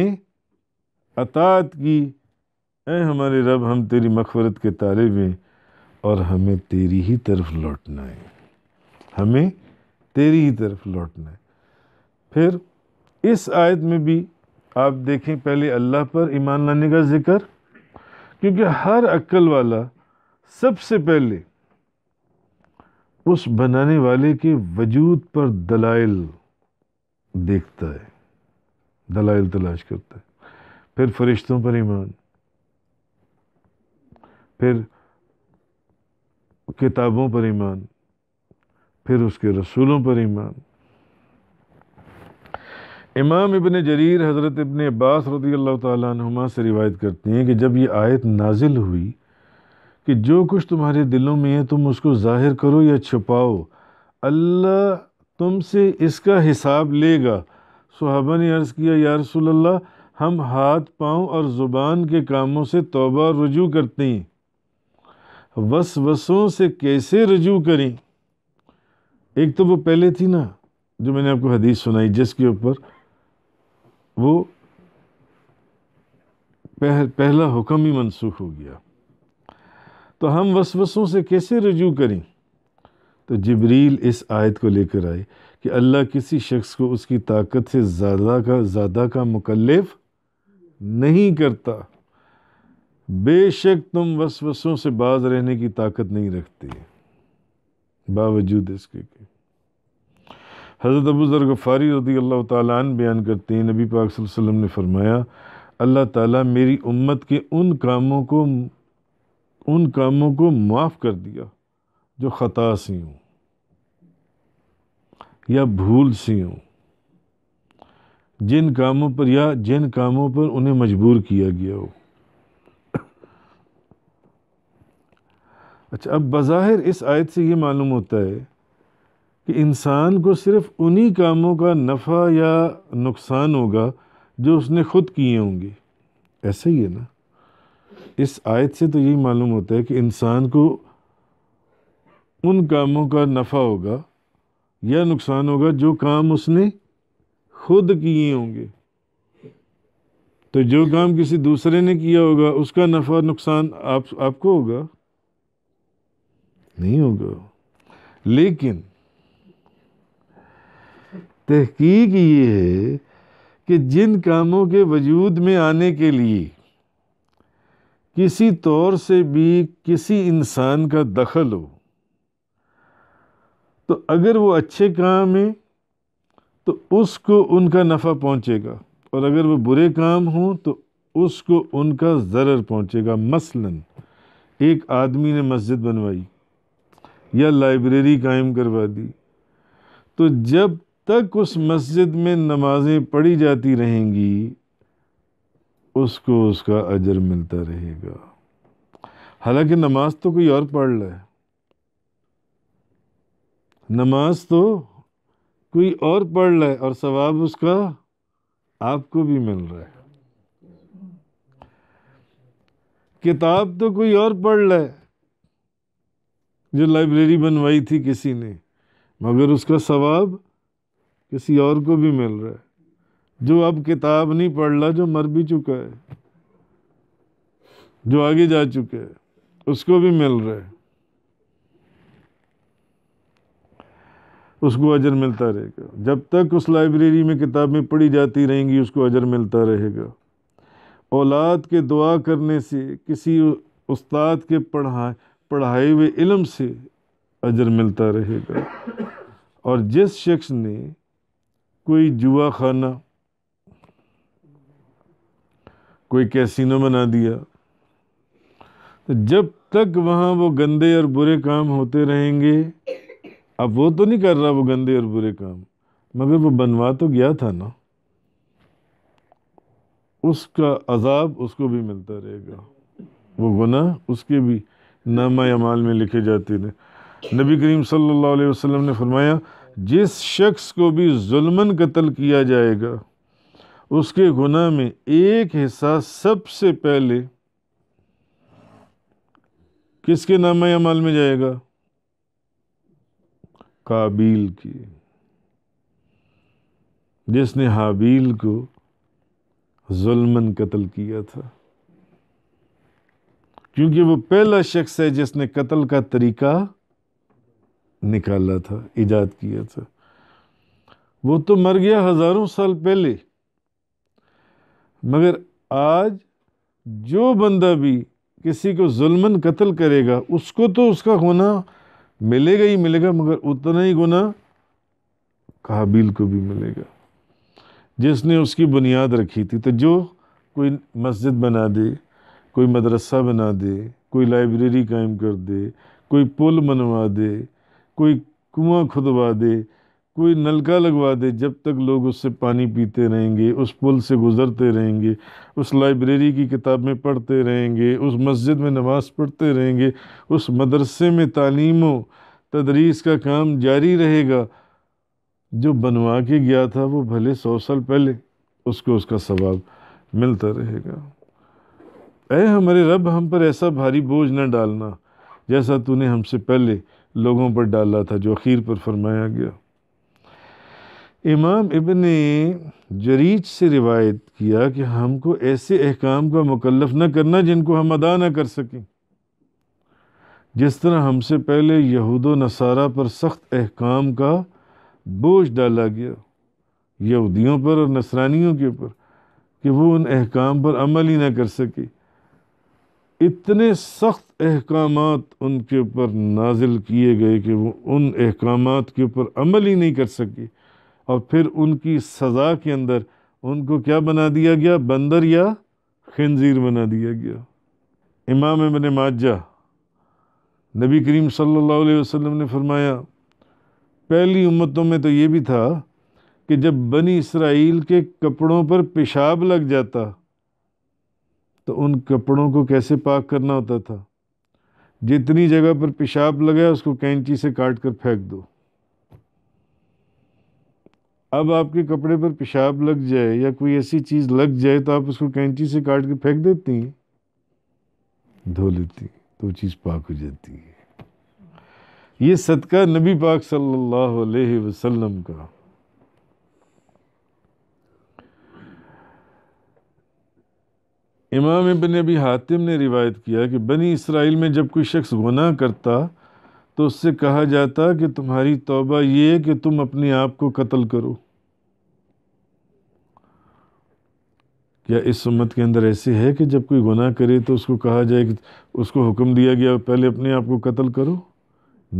अतात की ए हमारे रब हम तेरी मखफरत के तारे में और हमें तेरी ही तरफ लौटना है हमें तेरी ही तरफ लौटना है फिर इस आयत में भी आप देखें पहले अल्लाह पर ईमान लाने का ज़िक्र क्योंकि हर अक्ल वाला सबसे पहले उस बनाने वाले के वजूद पर दलाइल देखता है दलाइल तलाश करता है फिर फरिश्तों पर ईमान फिर किताबों पर ईमान फिर उसके रसूलों पर ईमान इमाम इबन जरीर हज़रत इबन अब्बास रदी अल्लाह तुमा से रिवायत करती हैं कि जब ये आयत नाजिल हुई कि जो कुछ तुम्हारे दिलों में है तुम उसको ज़ाहिर करो या छुपाओ अल्लाह तुमसे इसका हिसाब लेगा सहाबा ने अर्ज़ किया या हम हाथ पाँव और ज़ुबान के कामों से तोबा रजू करते हैं वस वसों से कैसे रजू करें एक तो वो पहले थी ना जो मैंने आपको हदीस सुनाई जिसके ऊपर वो पह, पहला हुक्म ही मनसूख हो गया तो हम वसवसों से कैसे रजू करें तो जबरील इस आयत को लेकर आए कि अल्लाह किसी शख्स को उसकी ताकत से ज़्यादा का ज़्यादा का मुकलफ नहीं करता बेशक तुम वसवसों से बाज रहने की ताकत नहीं रखते बावजूद इसके हज़रत अबूज़र गफ़ारी रदी अल्लाह तन बयान करते हैं नबी पाक वसल्लम ने फरमाया अल्लाह ताला मेरी उम्मत के उन कामों को उन कामों को माफ़ कर दिया जो ख़ता सी हूँ या भूल सी हूँ जिन कामों पर या जिन कामों पर उन्हें मजबूर किया गया हो अच्छा अब बज़ाहिर इस आयत से ये मालूम होता है कि इंसान को सिर्फ़ उन्हीं कामों का नफ़ा या नुकसान होगा जो उसने ख़ुद किए होंगे ऐसा ही है ना इस आयत से तो यही मालूम होता है कि इंसान को उन कामों का नफ़ा होगा या नुकसान होगा जो काम उसने खुद किए होंगे तो जो काम किसी दूसरे ने किया होगा उसका नफ़ा नुकसान आप आपको होगा नहीं होगा लेकिन तहकीक ये है कि जिन कामों के वजूद में आने के लिए किसी तौर से भी किसी इंसान का दखल हो तो अगर वो अच्छे काम हैं तो उसको उनका नफ़ा पहुंचेगा और अगर वो बुरे काम हों तो उसको उनका ज़रर पहुंचेगा मसलन एक आदमी ने मस्जिद बनवाई या लाइब्रेरी कायम करवा दी तो जब तक उस मस्जिद में नमाज़ें पढ़ी जाती रहेंगी उसको उसका अजर मिलता रहेगा हालांकि नमाज तो कोई और पढ़ ले नमाज तो कोई और पढ़ ले और सवाब उसका आपको भी मिल रहा है किताब तो कोई और पढ़ ले जो लाइब्रेरी बनवाई थी किसी ने मगर उसका सवाब किसी और को भी मिल रहा है जो अब किताब नहीं पढ़ रहा जो मर भी चुका है जो आगे जा चुका है उसको भी मिल रहा है उसको अजर मिलता रहेगा जब तक उस लाइब्रेरी में किताबें पढ़ी जाती रहेंगी उसको अजर मिलता रहेगा औलाद के दुआ करने से किसी उस्ताद के पढ़ाए पढ़ाए हुए इलम से अजर मिलता रहेगा और जिस शख्स ने कोई जुआ खाना कोई कैसीनो बना दिया तो जब तक वहाँ वो गंदे और बुरे काम होते रहेंगे अब वो तो नहीं कर रहा वो गंदे और बुरे काम मगर वो बनवा तो गया था ना उसका अजाब उसको भी मिलता रहेगा वो गुना उसके भी नामा अमाल में लिखे जाते थे नबी करीम सल्लल्लाहु अलैहि वसल्लम ने फरमाया जिस शख्स को भी जुल्मन कत्ल किया जाएगा उसके गुनाह में एक हिस्सा सबसे पहले किसके नाम अमाल में जाएगा काबिल की जिसने हाबील को जुल्मन कत्ल किया था क्योंकि वो पहला शख्स है जिसने कत्ल का तरीका निकाला था ईजाद किया था वो तो मर गया हज़ारों साल पहले मगर आज जो बंदा भी किसी को जुल्मन कत्ल करेगा उसको तो उसका गुना मिलेगा ही मिलेगा मगर उतना ही गुना काबिल को भी मिलेगा जिसने उसकी बुनियाद रखी थी तो जो कोई मस्जिद बना दे कोई मदरसा बना दे कोई लाइब्रेरी कायम कर दे कोई पुल बनवा दे कोई कुआं खुदवा दे कोई नलका लगवा दे जब तक लोग उससे पानी पीते रहेंगे उस पुल से गुज़रते रहेंगे उस लाइब्रेरी की किताबें पढ़ते रहेंगे उस मस्जिद में नमाज़ पढ़ते रहेंगे उस मदरसे में तालीमों तदरीस का काम जारी रहेगा जो बनवा के गया था वो भले सौ साल पहले उसको उसका सवाब मिलता रहेगा अरे हमारे रब हम पर ऐसा भारी बोझ न डालना जैसा तूने हमसे पहले लोगों पर डाला था जो अखीर पर फरमाया गया इमाम इबन जरीज से रिवायत किया कि हमको ऐसे अहकाम का मुकलफ न करना जिनको हम अदा ना कर सकें जिस तरह हमसे पहले यहूद नसारा पर सख्त अहकाम का बोझ डाला गया यहूदियों पर और नसरानियों के ऊपर कि वो उन अहकाम पर अमल ही ना कर सके इतने सख्त अहकाम उनके ऊपर नाजिल किए गए कि वो उन अहकाम के ऊपर अमल ही नहीं कर सके और फिर उनकी सज़ा के अंदर उनको क्या बना दिया गया बंदर या खनज़ीर बना दिया गया इमाम बन माजा नबी करीम सल्लल्लाहु अलैहि वसल्लम ने फरमाया पहली उम्मतों में तो ये भी था कि जब बनी इसराइल के कपड़ों पर पेशाब लग जाता तो उन कपड़ों को कैसे पाक करना होता था जितनी जगह पर पेशाब लगा उसको कैंची से काट कर फेंक दो अब आपके कपड़े पर पेशाब लग जाए या कोई ऐसी चीज़ लग जाए तो आप उसको कैंची से काट कर फेंक देती हैं धो लेती तो चीज़ पाक हो जाती है ये सदका नबी पाक सल्लल्लाहु अलैहि वसल्लम का इमाम इबन अबी हातिम ने रिवायत किया कि बनी इसराइल में जब कोई शख्स गुनाह करता तो उससे कहा जाता कि तुम्हारी तौबा ये है कि तुम अपने आप को कत्ल करो क्या इस उम्मत के अंदर ऐसे है कि जब कोई गुनाह करे तो उसको कहा जाए कि उसको हुक्म दिया गया पहले अपने आप को कत्ल करो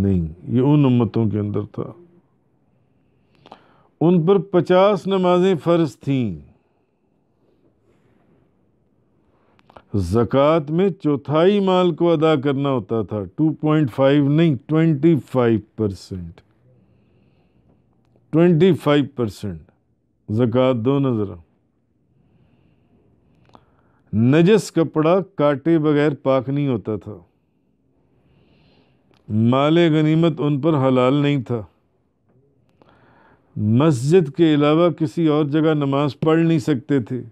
नहीं ये उन उम्मतों के अंदर था उन पर पचास नमाजें फ़र्ज थीं ज़क़़त में चौथाई माल को अदा करना होता था 2.5 नहीं 25 परसेंट ट्वेंटी फाइव परसेंट ज़क़़त दो नज़र नजस कपड़ा काटे बगैर पाक नहीं होता था माल गनीमत उन पर हलाल नहीं था मस्जिद के अलावा किसी और जगह नमाज़ पढ़ नहीं सकते थे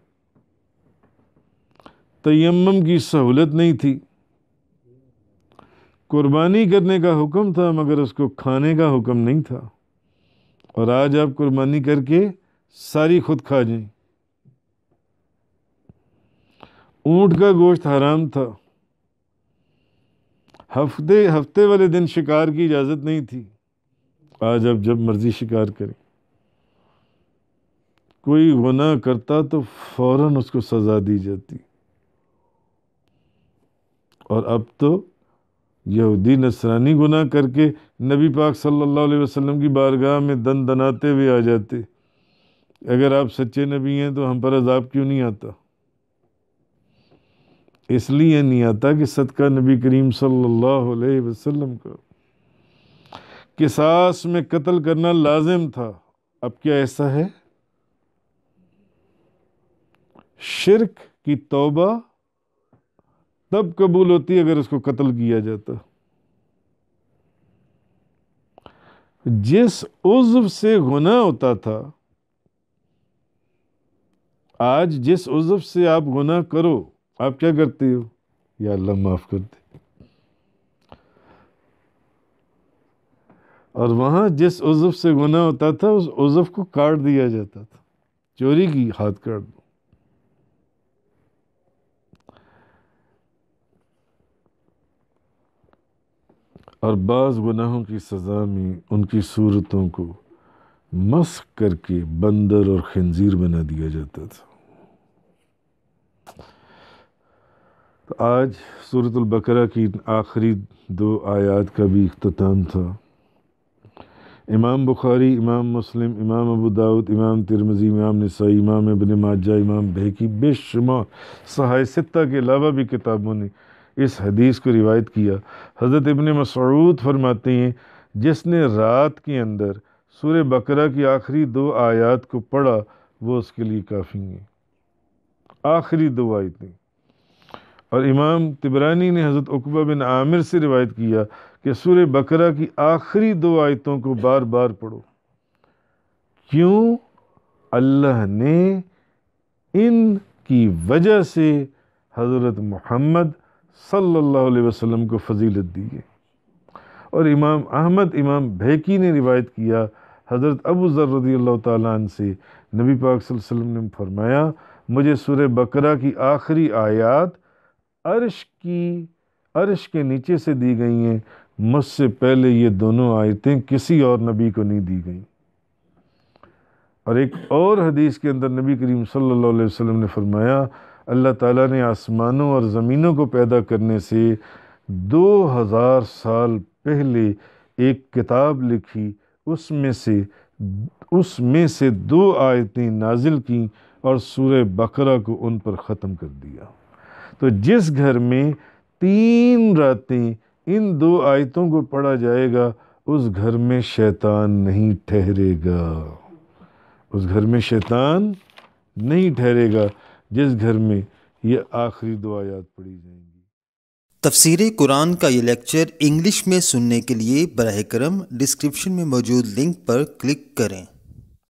तयम की सहूलत नहीं थी कुर्बानी करने का हुक्म था मगर उसको खाने का हुक्म नहीं था और आज आप कुर्बानी करके सारी खुद खा जाएं ऊँट का गोश्त हराम था हफ्ते हफ्ते वाले दिन शिकार की इजाज़त नहीं थी आज आप जब मर्ज़ी शिकार करें कोई गुनाह करता तो फ़ौर उसको सज़ा दी जाती और अब तो यहूदी नसरानी गुनाह करके नबी पाक सल्लल्लाहु अलैहि वसल्लम की बारगाह में दन दनाते हुए आ जाते अगर आप सच्चे नबी हैं तो हम पर अजाब क्यों नहीं आता इसलिए नहीं आता कि सदका नबी करीम सल्लल्लाहु अलैहि वसल्लम का किसास में कत्ल करना लाजिम था अब क्या ऐसा है शिरक की तोबा तब कबूल होती अगर उसको कत्ल किया जाता जिस उज्व से गुना होता था आज जिस उज्व से आप गुना करो आप क्या करते हो या अल्लाह माफ कर दे और वहां जिस उज्व से गुना होता था उस उज्व को काट दिया जाता था चोरी की हाथ काट दो और बाज़ गुनाहों की सज़ा में उनकी सूरतों को मस्क करके बंदर और खंजीर बना दिया जाता था तो आज सूरत की आखिरी दो आयात का भी अख्ताम था इमाम बुखारी इमाम मुस्लिम इमाम अबू दाऊद इमाम तिरमजी इमाम नसाई इमाम इबन माजा इमाम बहकी बेशुमार सहाय सत्ता के अलावा भी किताबों ने इस हदीस को रिवायत किया हज़रत इबन मसरूद फरमाते हैं जिसने रात के अंदर सूर बकरा की आखिरी दो आयात को पढ़ा वो उसके लिए काफ़ी हैं आखिरी दो आयतें और इमाम तिबरानी ने हज़रत अकबा बिन आमिर से रिवायत किया कि सूर बकरा की आखिरी दो आयतों को बार बार पढ़ो क्यों अल्लाह ने इन की वजह से हज़रत मोहम्मद सल्लल्लाहु अलैहि वसल्लम को फजीलत दी है और इमाम अहमद इमाम भेकी ने रिवायत किया हज़रत अबू ज़र रदी अल्लाह तालन से नबी पाक वसल्लम ने फरमाया मुझे सूर बकरा की आखिरी आयात अर्श की अर्श के नीचे से दी गई हैं मुझसे पहले ये दोनों आयतें किसी और नबी को नहीं दी गई और एक और हदीस के अंदर नबी करीम सल्लल्लाहु अलैहि वसल्लम ने फरमाया अल्लाह ताला ने आसमानों और ज़मीनों को पैदा करने से 2000 साल पहले एक किताब लिखी उसमें से उसमें से दो आयतें नाजिल की और सूर्य बकरा को उन पर ख़त्म कर दिया तो जिस घर में तीन रातें इन दो आयतों को पढ़ा जाएगा उस घर में शैतान नहीं ठहरेगा उस घर में शैतान नहीं ठहरेगा जिस घर में ये आखिरी दुआ याद पड़ी जाएंगी तफसीर कुरान का ये लेक्चर इंग्लिश में सुनने के लिए बरह करम डिस्क्रिप्शन में मौजूद लिंक पर क्लिक करें